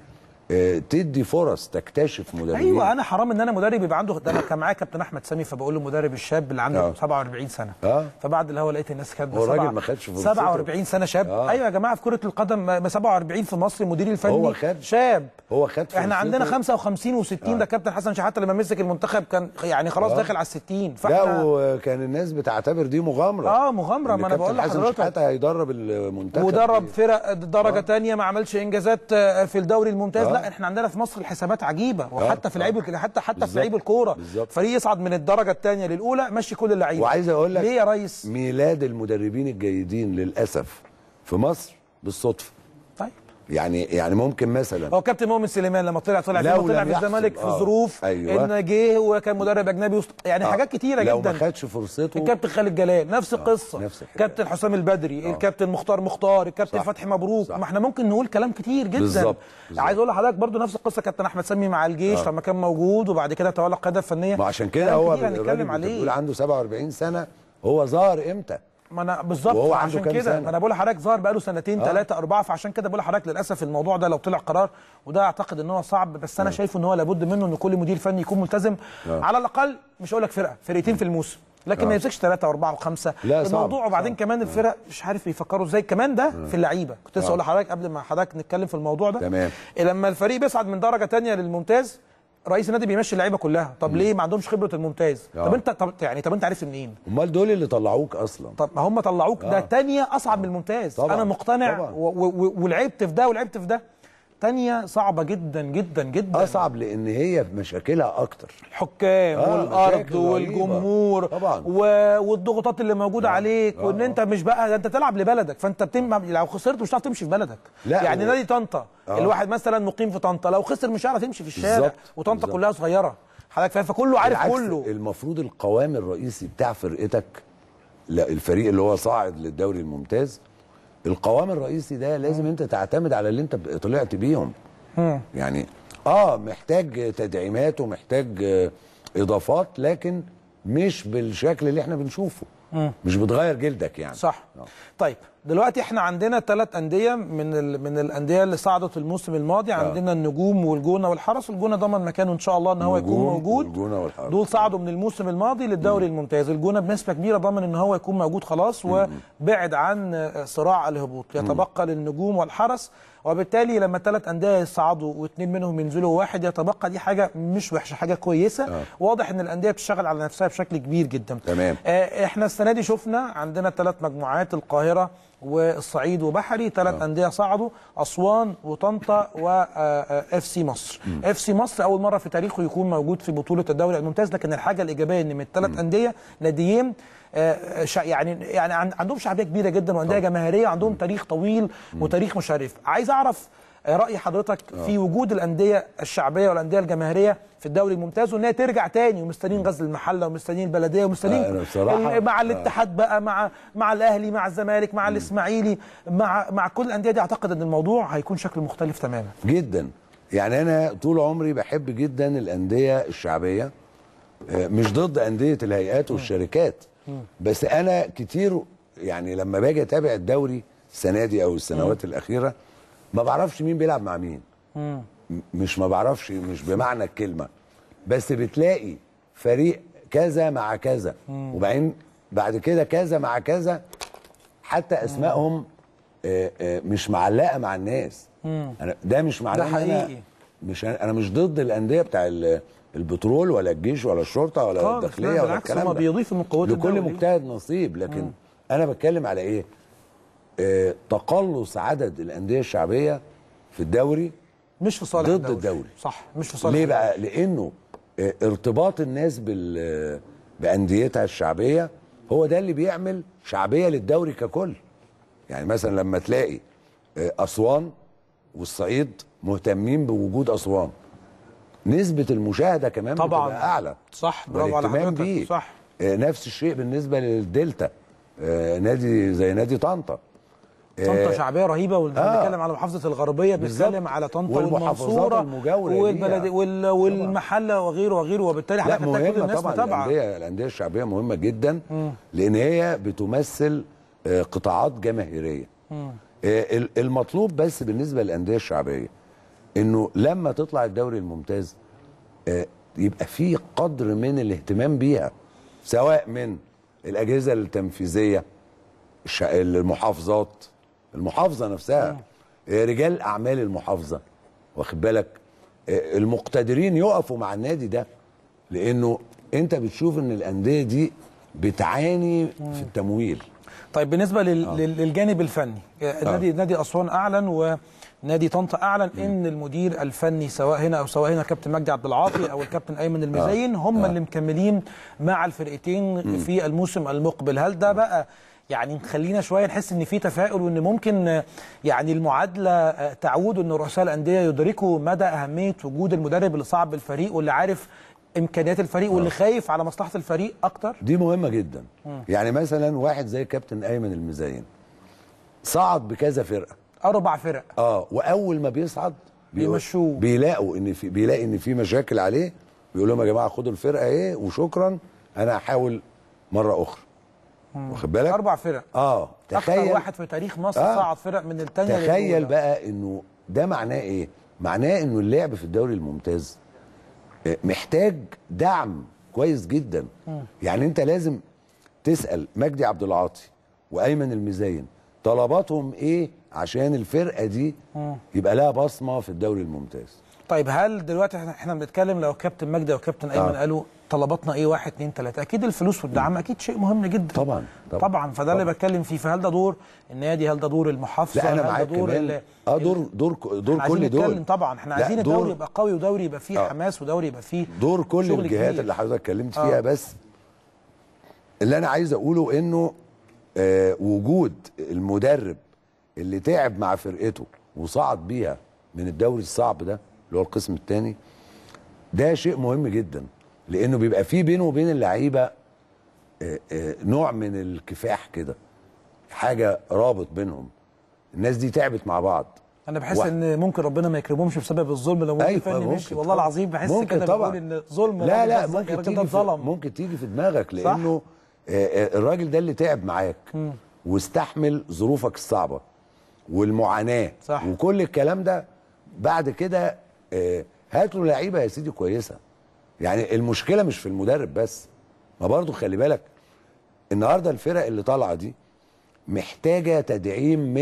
تدي فرص تكتشف مدربين ايوه انا حرام ان انا مدرب يبقى عنده ده انا كان معايا كابتن احمد سامي فبقول له المدرب الشاب اللي عنده 47 آه. سنه آه. فبعد هو لقيت الناس كانت هو الراجل ما خدش 47 سنه شاب آه. ايوه يا جماعه في كره القدم 47 في مصر المدير الفني هو خد شاب هو خد احنا عندنا 55 و60 آه. ده كابتن حسن شحاته لما مسك المنتخب كان يعني خلاص آه. داخل على ال 60 فاحنا لا وكان الناس بتعتبر دي مغامره اه مغامره ما انا بقول لحضرتك حسن شحاته هيدرب المنتخب ودرب فرق درجه ثانيه آه. ما عملش انجازات آه، في الدوري الممتاز لا احنا عندنا في مصر الحسابات عجيبه آه، وحتى في لعيب آه. حتى حتى في لعيب الكوره فريق يصعد من الدرجه الثانيه للاولى ماشي كل اللعيبه وعايز اقول لك ليه يا ريس ميلاد المدربين الجيدين للاسف في مصر بالصدفه يعني يعني ممكن مثلا هو كابتن مؤمن سليمان لما طلع طلع لما طلع في الزمالك في آه، ظروف أيوة. ان جه وكان مدرب اجنبي وست... يعني أوه. حاجات كتيره لو جدا لو ما خدش فرصته الكابتن خالد جلال نفس آه، القصه نفس كابتن حسام البدري أوه. الكابتن مختار مختار الكابتن فتحي مبروك صح. ما احنا ممكن نقول كلام كتير جدا بالظبط عايز اقول لحضرتك برضو نفس القصه كابتن احمد سامي مع الجيش أوه. لما كان موجود وبعد كده تولى القياده الفنيه ما عشان كده هو يعني بيقول عنده 47 سنه هو ظهر امتى ما انا بالظبط عشان كده ما انا بقول لحضرتك ظهر بقاله سنتين ثلاثه آه. اربعه فعشان كده بقول لحضرتك للاسف الموضوع ده لو طلع قرار وده اعتقد ان هو صعب بس انا م. آه. شايفه ان هو لابد منه ان كل مدير فني يكون ملتزم آه. على الاقل مش هقول لك فرقه فرقتين في الموسم لكن آه. ما يمسكش ثلاثة وأربعة وخمسة لا الموضوع صعب. وبعدين صعب. كمان الفرق آه. مش عارف بيفكروا ازاي كمان ده آه. في اللعيبة كنت لسه آه. أقول لحضرتك قبل ما حضرتك نتكلم في الموضوع ده تمام إيه، لما الفريق بيصعد من درجة ثانيه للممتاز رئيس النادي بيمشي اللعيبه كلها طب ليه ما عندهمش خبره الممتاز آه. طب انت طب يعني طب انت عرفت منين امال دول اللي طلعوك اصلا طب ما هم طلعوك آه. ده تانية اصعب من الممتاز طبعًا. انا مقتنع ولعبت في ده ولعبت في ده تانية صعبة جدا جدا جدا أصعب لأن هي مشاكلها أكتر الحكام آه والأرض والجمهور طبعا و... والضغوطات اللي موجودة آه عليك آه وإن أنت مش بقى أنت تلعب لبلدك فأنت بتم... لو خسرت مش هتعرف تمشي في بلدك لا يعني نادي طنطا آه الواحد مثلا مقيم في طنطا لو خسر مش هيعرف يمشي في الشارع وطنطا كلها صغيرة حضرتك فاهم فكله عارف كله المفروض القوام الرئيسي بتاع فرقتك لا الفريق اللي هو صاعد للدوري الممتاز القوام الرئيسي ده لازم انت تعتمد على اللي انت طلعت بيهم يعني اه محتاج تدعيمات ومحتاج آه، اضافات لكن مش بالشكل اللي احنا بنشوفه مم. مش بتغير جلدك يعني صح أوه. طيب دلوقتي احنا عندنا ثلاث انديه من ال... من الانديه اللي صعدت الموسم الماضي آه. عندنا أوه. النجوم والجونه والحرس والجونه ضمن مكانه ان شاء الله ان هو يكون موجود الجونه والحرس دول صعدوا من الموسم الماضي للدوري مم. الممتاز الجونه بنسبه كبيره ضمن ان هو يكون موجود خلاص وبعد عن صراع الهبوط يتبقى للنجوم والحرس وبالتالي لما ثلاث انديه يصعدوا واثنين منهم ينزلوا وواحد يتبقى دي حاجه مش وحشه حاجه كويسه أوه. واضح ان الانديه بتشتغل على نفسها بشكل كبير جدا تمام آه احنا السنه دي شفنا عندنا ثلاث مجموعات القاهره والصعيد وبحري ثلاث آه. انديه صعدوا اسوان وطنطا واف آه، سي آه، مصر اف سي مصر اول مره في تاريخه يكون موجود في بطوله الدوري الممتاز لكن الحاجه الايجابيه ان من الثلاث انديه ناديين آه، آه، يعني يعني عندهم شعبيه كبيره جدا وانديه جماهيريه وعندهم تاريخ طويل وتاريخ مشرف عايز اعرف آه، راي حضرتك في وجود الانديه الشعبيه والانديه الجماهيريه في الدوري الممتاز وان هي ترجع تاني ومستنيين غزل المحله ومستنيين البلديه ومستنيين آه مع الاتحاد بقى مع مع الاهلي مع الزمالك مع الاسماعيلي مع مع كل الانديه دي اعتقد ان الموضوع هيكون شكل مختلف تماما جدا يعني انا طول عمري بحب جدا الانديه الشعبيه مش ضد انديه الهيئات والشركات بس انا كتير يعني لما باجي اتابع الدوري السنه دي او السنوات مم. الاخيره ما بعرفش مين بيلعب مع مين مم. مش ما بعرفش مش بمعنى الكلمه بس بتلاقي فريق كذا مع كذا مم. وبعدين بعد كده كذا مع كذا حتى اسمائهم آه، آه، مش معلقه مع الناس مم. انا ده مش معناه ده حقيقي أنا مش انا مش ضد الانديه بتاع البترول ولا الجيش ولا الشرطه ولا الداخليه ولا الكلام ده بيضيفوا من قوات لكل مجتهد نصيب لكن مم. انا بتكلم على ايه آه تقلص عدد الانديه الشعبيه في الدوري مش في صالح ضد الدوري. الدوري صح مش في صالح ليه بقى لانه آه ارتباط الناس بال آه، بانديتها الشعبيه هو ده اللي بيعمل شعبيه للدوري ككل يعني مثلا لما تلاقي آه اسوان والصعيد مهتمين بوجود اسوان نسبه المشاهده كمان طبعا اعلى صح برافو على حضرتك صح آه، نفس الشيء بالنسبه للدلتا آه، نادي زي نادي طنطا آه، طنطا شعبيه رهيبه وبنتكلم آه. على محافظه الغربيه بنتكلم على طنطا والمنصوره والبلد وال... والمحله وغيره وغيره وبالتالي حضرتك كل الناس طبعا متابعه الانديه الانديه الشعبيه مهمه جدا م. لان هي بتمثل قطاعات جماهيريه المطلوب بس بالنسبه للانديه الشعبيه انه لما تطلع الدوري الممتاز آه، يبقى في قدر من الاهتمام بيها سواء من الاجهزه التنفيذيه المحافظات المحافظه نفسها آه، رجال اعمال المحافظه واخد بالك آه، المقتدرين يقفوا مع النادي ده لانه انت بتشوف ان الانديه دي بتعاني في التمويل طيب بالنسبه لل... آه. للجانب الفني نادي آه. نادي اسوان اعلن و نادي طنطا اعلن ان المدير الفني سواء هنا او سواء هنا كابتن مجدي عبد العاطي او الكابتن ايمن المزين آه. هم آه. اللي مكملين مع الفرقتين في الموسم المقبل هل ده بقى يعني مخلينا شويه نحس ان في تفاؤل وان ممكن يعني المعادله تعود ان رؤساء الانديه يدركوا مدى اهميه وجود المدرب اللي صعب الفريق واللي عارف امكانيات الفريق واللي آه. خايف على مصلحه الفريق اكتر دي مهمه جدا م. يعني مثلا واحد زي كابتن ايمن المزين صعد بكذا فرقه اربع فرق اه واول ما بيصعد بيمشوه بيلاقوا ان في بيلاقي ان في مشاكل عليه بيقول لهم يا جماعه خدوا الفرقه ايه وشكرا انا هحاول مره اخرى واخد بالك اربع فرق اه تخيل اكثر واحد في تاريخ مصر آه. صعد فرق من الثانيه تخيل بقى انه ده معناه ايه معناه انه اللعب في الدوري الممتاز آه، محتاج دعم كويس جدا مم. يعني انت لازم تسال مجدي عبد العاطي وايمن المزاين طلباتهم ايه عشان الفرقه دي يبقى لها بصمه في الدوري الممتاز طيب هل دلوقتي احنا بنتكلم لو كابتن مجدي وكابتن ايمن آه. قالوا طلباتنا ايه واحد اتنين ثلاثة اكيد الفلوس والدعم اكيد شيء مهم جدا طبعا طبعا, طبعا فده طبعًا. اللي بتكلم فيه فهل ده دور النادي هل ده دور المحافظه لا انا معاك كمان اه دور دور دور كل دول طبعا احنا عايزين الدوري يبقى قوي ودوري يبقى فيه آه. حماس ودوري يبقى فيه دور كل الجهات كبير. اللي حضرتك اتكلمت آه. بس اللي انا عايز اقوله انه آه وجود المدرب اللي تعب مع فرقته وصعد بيها من الدوري الصعب ده اللي هو القسم الثاني ده شيء مهم جدا لانه بيبقى فيه بينه وبين اللعيبه آه، آه، نوع من الكفاح كده حاجه رابط بينهم الناس دي تعبت مع بعض انا بحس ان ممكن ربنا ما يكرمهمش بسبب الظلم لو أيوة، ممكن أيوة فني ماشي والله العظيم بحس كده بقول ان ظلم لا لا ممكن يعني تيجي ظلم ممكن تيجي في دماغك لانه آه، الراجل ده اللي تعب معاك واستحمل ظروفك الصعبه والمعاناه صح. وكل الكلام ده بعد كده آه هات له لعيبه يا سيدي كويسه يعني المشكله مش في المدرب بس ما برضو خلي بالك النهارده الفرق اللي طالعه دي محتاجه تدعيم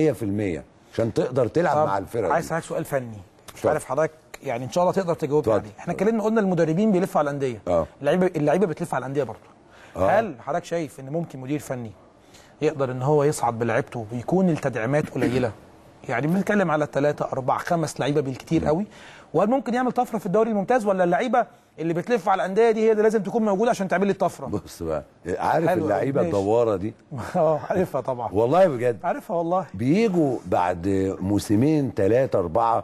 100% عشان تقدر تلعب مع الفرق عايز اسالك سؤال فني مش عارف حضرتك يعني ان شاء الله تقدر تجاوب عليه احنا اتكلمنا قلنا المدربين بيلفوا على الانديه آه. اللعيبه اللعيبه بتلف على الانديه برضه آه. هل حضرتك شايف ان ممكن مدير فني يقدر ان هو يصعد بلعيبته ويكون التدعيمات قليله يعني بنتكلم على ثلاثة أربعة خمس لعيبة بالكتير قوي وهل ممكن يعمل طفرة في الدوري الممتاز ولا اللعيبة اللي بتلف على الأندية دي هي اللي لازم تكون موجودة عشان تعمل لي الطفرة بص بقى عارف اللعيبة الدوارة دي [LAUGHS] اه عارفها طبعا والله بجد عارفها والله بيجوا بعد موسمين ثلاثة أربعة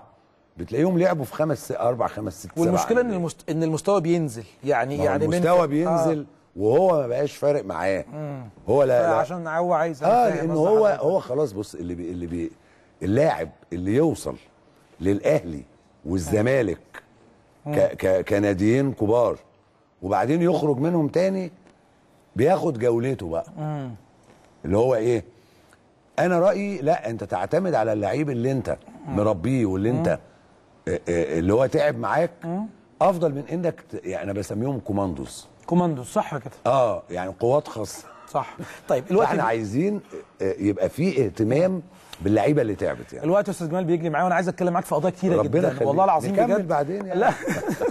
بتلاقيهم لعبوا في خمس أربع خمس ست والمشكلة إن المستوى بينزل يعني يعني المستوى آه. بينزل آه. وهو ما بقاش فارق معاه هو لا, لا عشان هو عايز اه لان هو هو خلاص بص اللي بي اللي بي اللاعب اللي يوصل للاهلي والزمالك كناديين كبار وبعدين يخرج منهم تاني بياخد جولته بقى مم. اللي هو ايه انا رايي لا انت تعتمد على اللعيب اللي انت مربيه واللي انت مم. آه، آه، اللي هو تعب معاك افضل من انك يعني انا بسميهم كوماندوز كوماندو صح كده اه يعني قوات خاصه صح طيب الوقت احنا عايزين آه، يبقى في اهتمام باللعيبه اللي تعبت يعني الوقت يا استاذ جمال بيجري معايا وانا عايز اتكلم معاك في قضايا كتيره جدا خليك. والله العظيم بجد بعدين يعني لا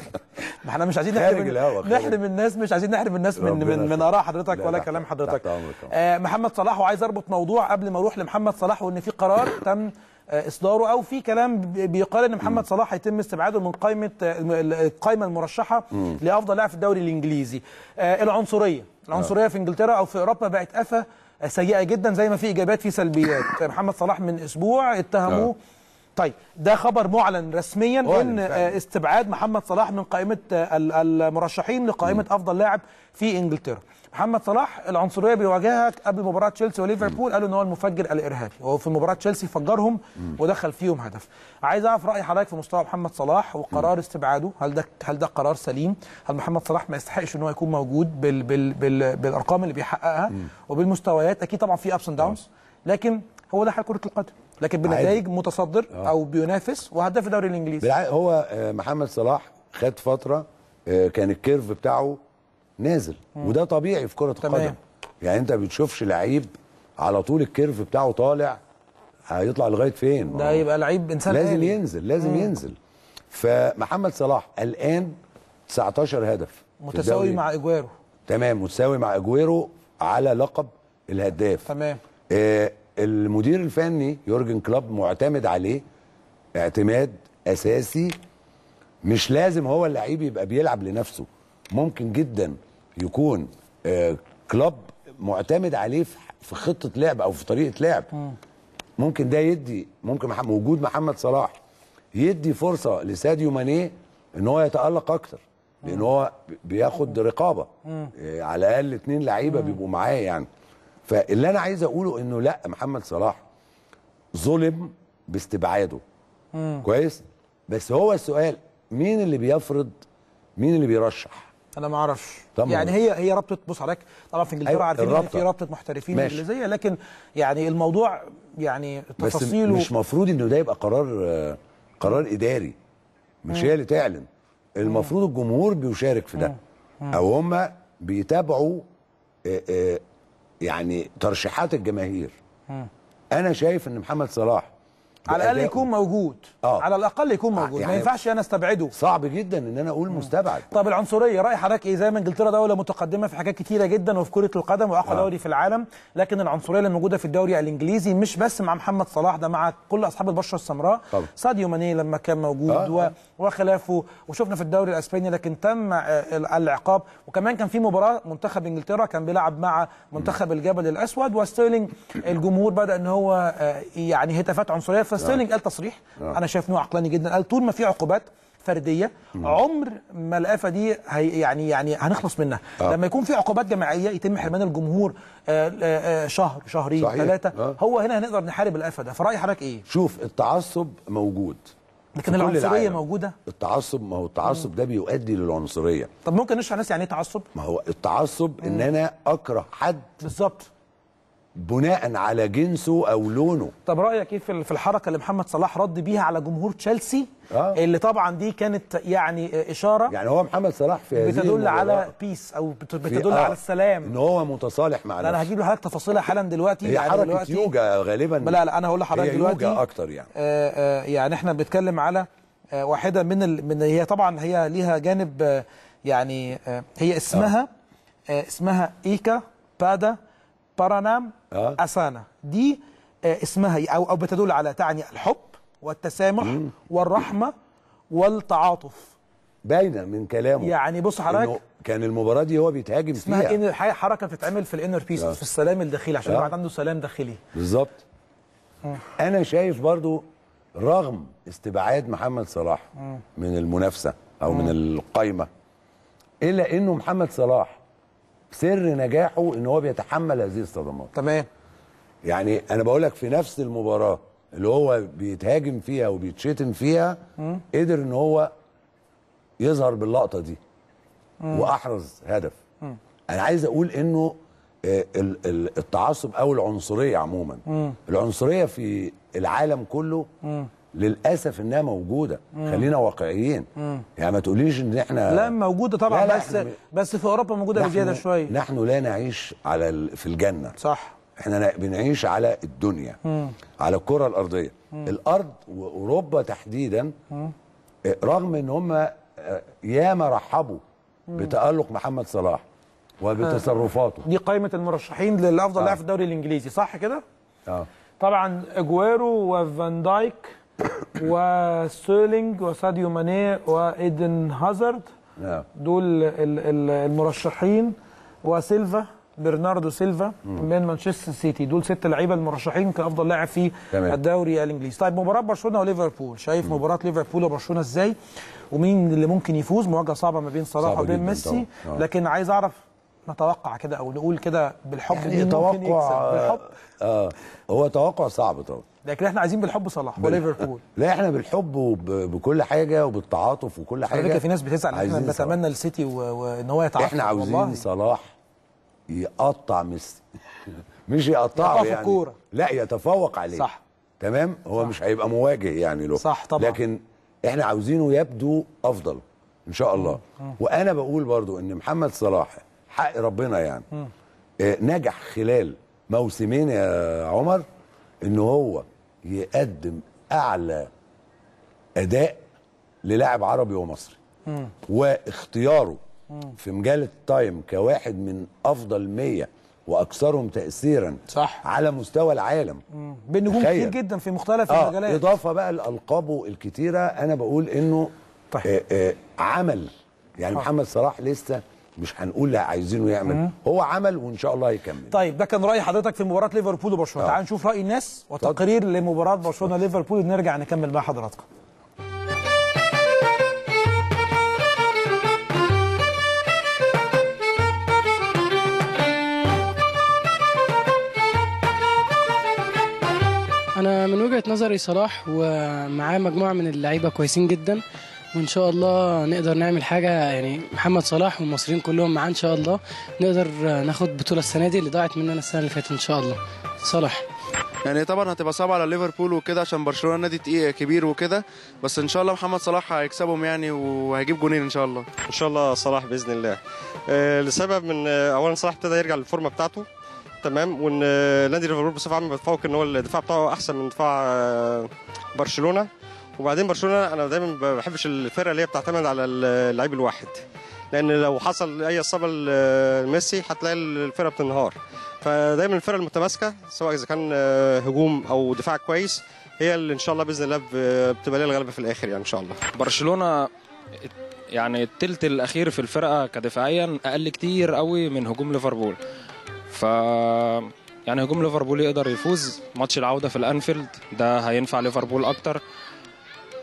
[LAUGHS] ما احنا مش عايزين نحرم نحرم الناس مش عايزين نحرم الناس من من, من اراء حضرتك ولا كلام حضرتك آه محمد صلاح وعايز اربط موضوع قبل ما اروح لمحمد صلاح وان في قرار تم آه، اصداره او في كلام بيقال ان محمد صلاح هيتم استبعاده من قائمه آه، القائمه المرشحه لافضل لاعب في الدوري الانجليزي آه، العنصريه العنصريه في انجلترا او في اوروبا بقت افه سيئه جدا زي ما في ايجابيات في سلبيات [COUGHS] محمد صلاح من اسبوع اتهموه طيب ده خبر معلن رسميا ان استبعاد محمد صلاح من قائمه المرشحين لقائمه افضل لاعب في انجلترا محمد صلاح العنصريه بيواجهها قبل مباراه تشيلسي وليفربول قالوا ان هو المفجر الارهابي هو في مباراه تشيلسي فجرهم ودخل فيهم هدف عايز اعرف راي حضرتك في مستوى محمد صلاح وقرار استبعاده هل ده هل ده قرار سليم هل محمد صلاح ما يستحقش ان هو يكون موجود بال بال بال بالارقام اللي بيحققها وبالمستويات اكيد طبعا في ابس اند داونز لكن هو ده حال كره القدم لكن بنتائج متصدر آه. او بينافس وهداف الدوري الانجليزي هو آه، محمد صلاح خد فتره آه، كان الكيرف بتاعه نازل مم. وده طبيعي في كره تمام. القدم يعني انت بتشوفش لعيب على طول الكيرف بتاعه طالع هيطلع لغايه فين ده يبقى لعيب انسان لازم قالي. ينزل لازم مم. ينزل فمحمد صلاح الان 19 هدف متساوي مع اجويرو تمام متساوي مع اجويرو على لقب الهداف تمام آه المدير الفني يورجن كلوب معتمد عليه اعتماد اساسي مش لازم هو اللعيب يبقى بيلعب لنفسه ممكن جدا يكون كلوب آه، معتمد عليه في خطه لعب او في طريقه لعب ممكن ده يدي ممكن وجود محمد صلاح يدي فرصه لساديو ماني ان هو يتالق اكتر لان هو بياخد رقابه آه، على الاقل اتنين لعيبه بيبقوا معاه يعني فاللي انا عايز اقوله انه لا محمد صلاح ظلم باستبعاده كويس بس هو السؤال مين اللي بيفرض مين اللي بيرشح انا ما اعرفش يعني هي هي رابطه بص عليك طبعا في انجلترا أيوة عارفين ان في رابطه محترفين انجليزيه لكن يعني الموضوع يعني تفاصيله مش مفروض انه ده يبقى قرار قرار اداري مش هي اللي تعلن المفروض الجمهور بيشارك في ده او هم بيتابعوا آه، آه، يعني ترشيحات الجماهير انا شايف ان محمد صلاح على الاقل يكون موجود آه. على الاقل يكون موجود آه، يعني ما ينفعش انا استبعده صعب جدا ان انا اقول مستبعد طب العنصريه راي حضرتك ايه زي ما انجلترا دوله متقدمه في حاجات كتيره جدا وفي كره القدم واقوى آه. دوري في العالم لكن العنصريه اللي موجوده في الدوري الانجليزي مش بس مع محمد صلاح ده مع كل اصحاب البشره السمراء ساديو ماني لما كان موجود آه. و... وخلافه وشفنا في الدوري الاسباني لكن تم آه، العقاب وكمان كان في مباراه منتخب انجلترا كان بيلعب مع منتخب الجبل الاسود وستيرلينج الجمهور بدا ان هو آه، يعني هتافات عنصريه فستيرلينج آه. قال تصريح آه. انا شايف انه عقلاني جدا قال طول ما في عقوبات فرديه مم. عمر ما الافه دي هي يعني يعني هنخلص منها آه. لما يكون في عقوبات جماعيه يتم حرمان الجمهور آآ آه، آآ شهر شهرين ثلاثه آه. هو هنا هنقدر نحارب الافه ده فراي حضرتك ايه شوف التعصب موجود لكن العنصريه موجوده التعصب ما هو التعصب مم. ده بيؤدي للعنصريه طب ممكن نشرح ناس يعني ايه تعصب ما هو التعصب مم. ان انا اكره حد بالظبط بناء على جنسه او لونه طب رايك ايه في الحركه اللي محمد صلاح رد بيها على جمهور تشيلسي آه. اللي طبعا دي كانت يعني اشاره يعني هو محمد صلاح في بتدل على بيس او بتدل آه. على السلام ان هو متصالح مع نفسه انا هجيب لحضرتك تفاصيلها حالا دلوقتي هي يعني حركه دلوقتي يوجا غالبا لا لا انا هقول لحضرتك دلوقتي يوجا اكتر يعني آه آه يعني احنا بنتكلم على آه واحده من ال... من هي طبعا هي ليها جانب آه يعني آه هي اسمها آه. آه اسمها ايكا بادا بارانام آه. أسانا دي آه، اسمها أو أو بتدل على تعني الحب والتسامح مم. والرحمة والتعاطف باينة من كلامه يعني بص حضرتك كان المباراة دي هو بيتهاجم اسمها فيها اسمها الحقيقة حركة بتتعمل في الانر بيس آه. في السلام الداخلي عشان آه. الواحد آه. عنده سلام داخلي بالظبط أنا شايف برضو رغم استبعاد محمد صلاح مم. من المنافسة أو مم. من القايمة إلا إنه محمد صلاح سر نجاحه ان هو بيتحمل هذه الصدمات تمام يعني انا بقول لك في نفس المباراه اللي هو بيتهاجم فيها وبيتشتم فيها مم. قدر ان هو يظهر باللقطه دي مم. واحرز هدف مم. انا عايز اقول انه آه، التعصب او العنصريه عموما العنصريه في العالم كله للاسف انها موجوده مم. خلينا واقعيين مم. يعني ما تقوليش ان احنا لا موجوده طبعا لا بس بس في اوروبا موجوده بزياده شويه نحن لا نعيش على ال... في الجنه صح احنا بنعيش على الدنيا مم. على الكره الارضيه مم. الارض واوروبا تحديدا مم. رغم ان هم آه، ياما رحبوا بتالق محمد صلاح وبتصرفاته آه، دي قائمه المرشحين للافضل آه. لاعب في الدوري الانجليزي صح كده اه طبعا اجويرو وفان دايك وستيرلينج وساديو ماني وايدن هازارد نعم. دول المرشحين وسيلفا برناردو سيلفا من مانشستر سيتي دول ست لعيبه المرشحين كافضل لاعب في تمام. الدوري الانجليزي طيب مباراه برشلونه وليفربول شايف مباراه ليفربول وبرشلونه ازاي ومين اللي ممكن يفوز مواجهه صعبه ما بين صلاح وبين ميسي طبعا. آه. لكن عايز اعرف نتوقع كده او نقول كده بالحب يعني مين توقع ممكن يكسب بالحب آه،, آه هو توقع صعب طبعا لكن احنا عايزين بالحب صلاح وليفربول [LAUGHS] لا احنا بالحب وبكل حاجه وبالتعاطف وكل حاجه على فكره في ناس بتزعل احنا بنتمنى للسيتي وان هو يتعاطف احنا عاوزين والله. صلاح يقطع ميسي [LAUGHS] مش يقطعه يعني الكورة. لا يتفوق عليه صح تمام هو صح. مش هيبقى مواجه يعني له صح طبعا لكن احنا عاوزينه يبدو افضل ان شاء الله مم. وانا بقول برضو ان محمد صلاح حق ربنا يعني مم. آه نجح خلال موسمين يا عمر ان هو يقدم اعلى اداء للاعب عربي ومصري مم. واختياره مم. في مجله تايم كواحد من افضل 100 واكثرهم تاثيرا صح. على مستوى العالم بنجوم كتير جدا في مختلف آه المجالات اضافه بقى لالقابه الكتيره انا بقول انه طيب. آه آه عمل يعني آه. محمد صلاح لسه مش هنقول لا عايزينه يعمل مم. هو عمل وان شاء الله هيكمل طيب ده كان راي حضرتك في مباراه ليفربول وبرشلونه تعال آه. نشوف راي الناس وتقرير طيب. لمباراه برشلونه ليفربول ونرجع نكمل مع حضراتكم انا من وجهه نظري صلاح ومعاه مجموعه من اللعيبه كويسين جدا وان شاء الله نقدر نعمل حاجه يعني محمد صلاح والمصريين كلهم معاه ان شاء الله نقدر ناخد بطوله السنه دي اللي ضاعت مننا السنه اللي فاتت ان شاء الله صلاح يعني طبعا هتبقى صعبه على ليفربول وكده عشان برشلونه نادي كبير وكده بس ان شاء الله محمد صلاح هيكسبهم يعني وهيجيب جونين ان شاء الله ان شاء الله صلاح باذن الله آه، لسبب من اولا صلاح ابتدى يرجع للفورمه بتاعته تمام وان نادي ليفربول بصفه عامه بيتفوق ان هو الدفاع بتاعه احسن من دفاع آه، برشلونه وبعدين برشلونه انا دايما ما بحبش الفرقه اللي هي بتعتمد على اللعيب الواحد لان لو حصل اي اصابه لميسي هتلاقي الفرقه بتنهار فدايما الفرقه المتماسكه سواء اذا كان آه، هجوم او دفاع كويس هي اللي ان شاء الله باذن الله بتبقى ليها الغلبه في الاخر يعني ان شاء الله برشلونه يعني الثلث الاخير في الفرقه كدفاعيا اقل كتير قوي من هجوم ليفربول ف يعني هجوم ليفربول يقدر يفوز ماتش العوده في الانفيلد ده هينفع ليفربول اكتر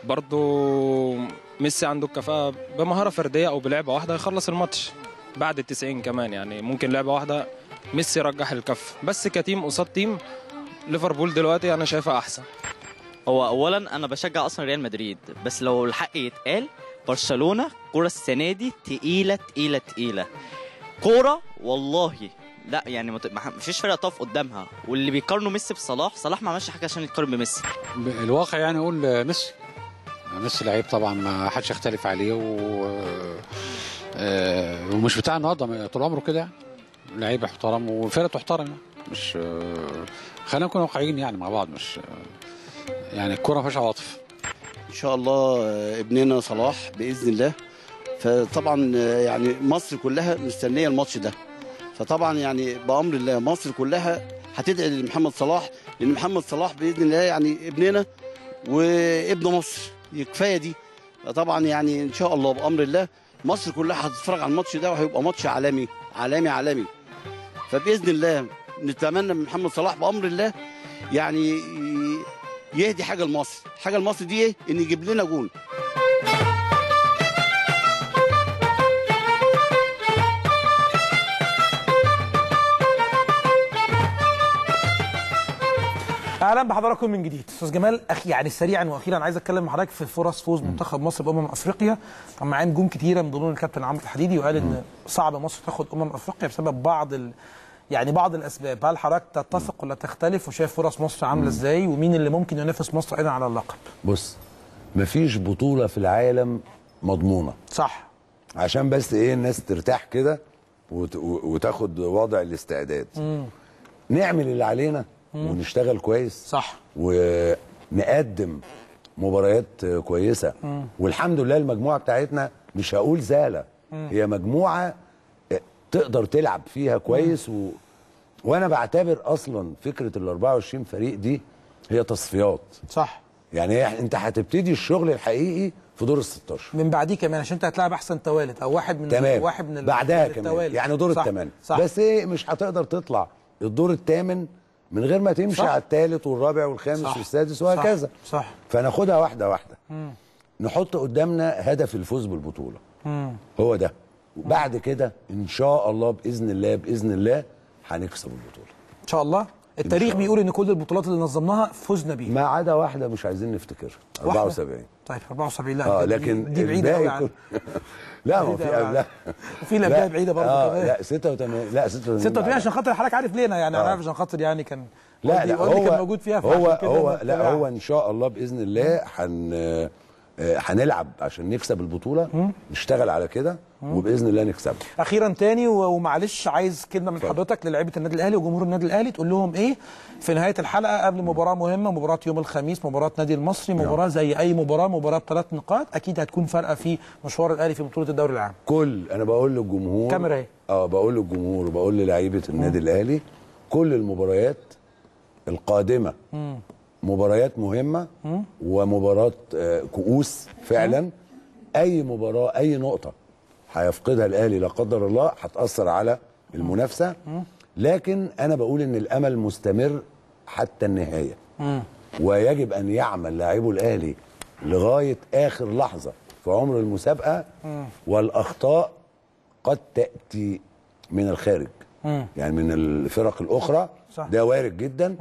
برضو ميسي عنده الكفاءه بمهاره فرديه او بلعبه واحده يخلص الماتش بعد التسعين 90 كمان يعني ممكن لعبه واحده ميسي رجح الكف بس كتيم قصاد تيم ليفربول دلوقتي انا شايفها احسن هو اولا انا بشجع اصلا ريال مدريد بس لو الحق يتقال برشلونه كوره السنه دي تقيله تقيله تقيله كوره والله لا يعني مفيش فرقه تقف قدامها واللي بيقارنوا ميسي بصلاح صلاح ما عملش حاجه عشان يتقارن بميسي الواقع يعني اقول ميسي ميسي لعيب طبعا ما حدش يختلف عليه و آه، ومش بتاع النهارده طول عمره كده يعني. لعيب احترم وفرقه تحترم يعني. مش آه، خلينا نكون واقعيين يعني مع بعض مش آه، يعني الكوره ما فيهاش عواطف ان شاء الله ابننا صلاح باذن الله فطبعا يعني مصر كلها مستنيه الماتش ده فطبعا يعني بامر الله مصر كلها هتدعي لمحمد صلاح لان محمد صلاح باذن الله يعني ابننا وابن مصر يعني كفايه دي طبعا يعني ان شاء الله بامر الله مصر كلها هتتفرج على الماتش ده وهيبقى ماتش عالمي عالمي عالمي فباذن الله نتمنى من محمد صلاح بامر الله يعني يهدي حاجه لمصر حاجه لمصر دي ايه ان يجيب لنا جول اهلا بحضراتكم من جديد استاذ جمال أخي يعني سريعا واخيرا عايز اتكلم مع حضرتك في فرص فوز منتخب مصر بامم افريقيا معاه نجوم كتيره من ضمنهم الكابتن عمرو الحديدي وقال ان صعب مصر تاخد امم افريقيا بسبب بعض ال... يعني بعض الاسباب هل حضرتك تتفق ولا تختلف وشايف فرص مصر عامله ازاي ومين اللي ممكن ينافس مصر ايضا على اللقب بص مفيش بطوله في العالم مضمونه صح عشان بس ايه الناس ترتاح كده وت... وتاخد وضع الاستعداد مم. نعمل اللي علينا ونشتغل كويس صح ونقدم مباريات كويسه مم. والحمد لله المجموعه بتاعتنا مش هقول زاله مم. هي مجموعه تقدر تلعب فيها كويس و... وانا بعتبر اصلا فكره ال 24 فريق دي هي تصفيات صح يعني انت هتبتدي الشغل الحقيقي في دور ال 16 من بعديه كمان عشان انت هتلاعب احسن توالت او واحد من تمام. واحد من بعدها كمان التوالد. يعني دور الثمانيه بس ايه مش هتقدر تطلع الدور الثامن من غير ما تمشي صح. على الثالث والرابع والخامس صح. والسادس وهكذا صح. صح. فناخدها واحده واحده مم. نحط قدامنا هدف الفوز بالبطوله مم. هو ده وبعد كده ان شاء الله باذن الله باذن الله هنكسب البطوله ان شاء الله التاريخ بيقول ان كل البطولات اللي نظمناها فزنا بيها ما عدا واحده مش عايزين نفتكرها 74 طيب 74 لا اه لكن دي بعيده قوي عن يعني. يعني. [LAUGHS] لا هو في يعني. لا وفي لبايه بعيده برضه آه لا 86 لا 86 86 عشان خاطر حضرتك عارف لينا يعني آه. انا عارف عشان خاطر يعني كان لا لا هو كان موجود فيها هو هو لا هو ان شاء الله باذن الله هن آه، هنلعب عشان نكسب البطوله نشتغل على كده وباذن الله نكسبها اخيرا تاني ومعلش عايز كلمه من حضرتك للعيبه النادي الاهلي وجمهور النادي الاهلي تقول لهم ايه في نهايه الحلقه قبل مباراه مهمه مباراه يوم الخميس مباراه نادي المصري نعم. مباراه زي اي مباراه مباراه بثلاث نقاط اكيد هتكون فارقه في مشوار الاهلي في بطوله الدوري العام كل انا بقول للجمهور كاميرا إيه؟ اه بقول للجمهور وبقول للعيبه النادي الاهلي كل المباريات القادمه مم. مباريات مهمه ومباراه آه، كؤوس فعلا اي مباراه اي نقطه هيفقدها الاهلي لا قدر الله هتاثر على المنافسه لكن انا بقول ان الامل مستمر حتى النهايه ويجب ان يعمل لاعبو الاهلي لغايه اخر لحظه في عمر المسابقه والاخطاء قد تاتي من الخارج يعني من الفرق الاخرى صح. ده وارد جدا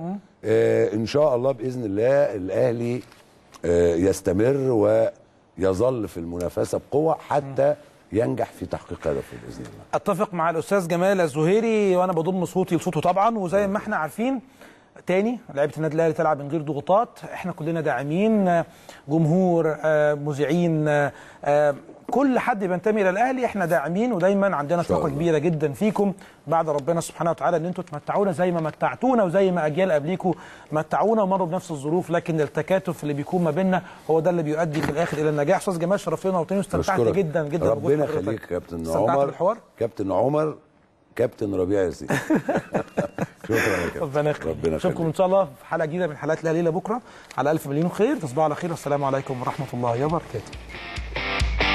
آه، ان شاء الله باذن الله الاهلي آه، يستمر ويظل في المنافسه بقوه حتى ينجح في تحقيق هدفه باذن الله. اتفق مع الاستاذ جمال الزهيري وانا بضم صوتي لصوته طبعا وزي ما احنا عارفين تاني لعيبه النادي الاهلي تلعب من غير ضغوطات احنا كلنا داعمين جمهور آه، مذيعين كل حد بينتمي الى الاهلي احنا داعمين ودايما عندنا طاقه كبيره جدا فيكم بعد ربنا سبحانه وتعالى ان انتم تمتعونا زي ما متعتونا وزي ما اجيال قبليكم متعونا ومروا بنفس الظروف لكن التكاتف اللي بيكون ما بيننا هو ده اللي بيؤدي في الاخر الى النجاح استاذ جمال شرفينا وطني واستمتعت جدا جدا ربنا يخليك كابتن عمر كابتن عمر كابتن ربيع ياسين [LAUGHS] شكرا يا كابتن ربنا يخليك نشوفكم ان شاء الله في حلقه جديده من حلقات الاهلي بكره على الف مليون خير تصبحوا على خير والسلام عليكم ورحمه الله وبركاته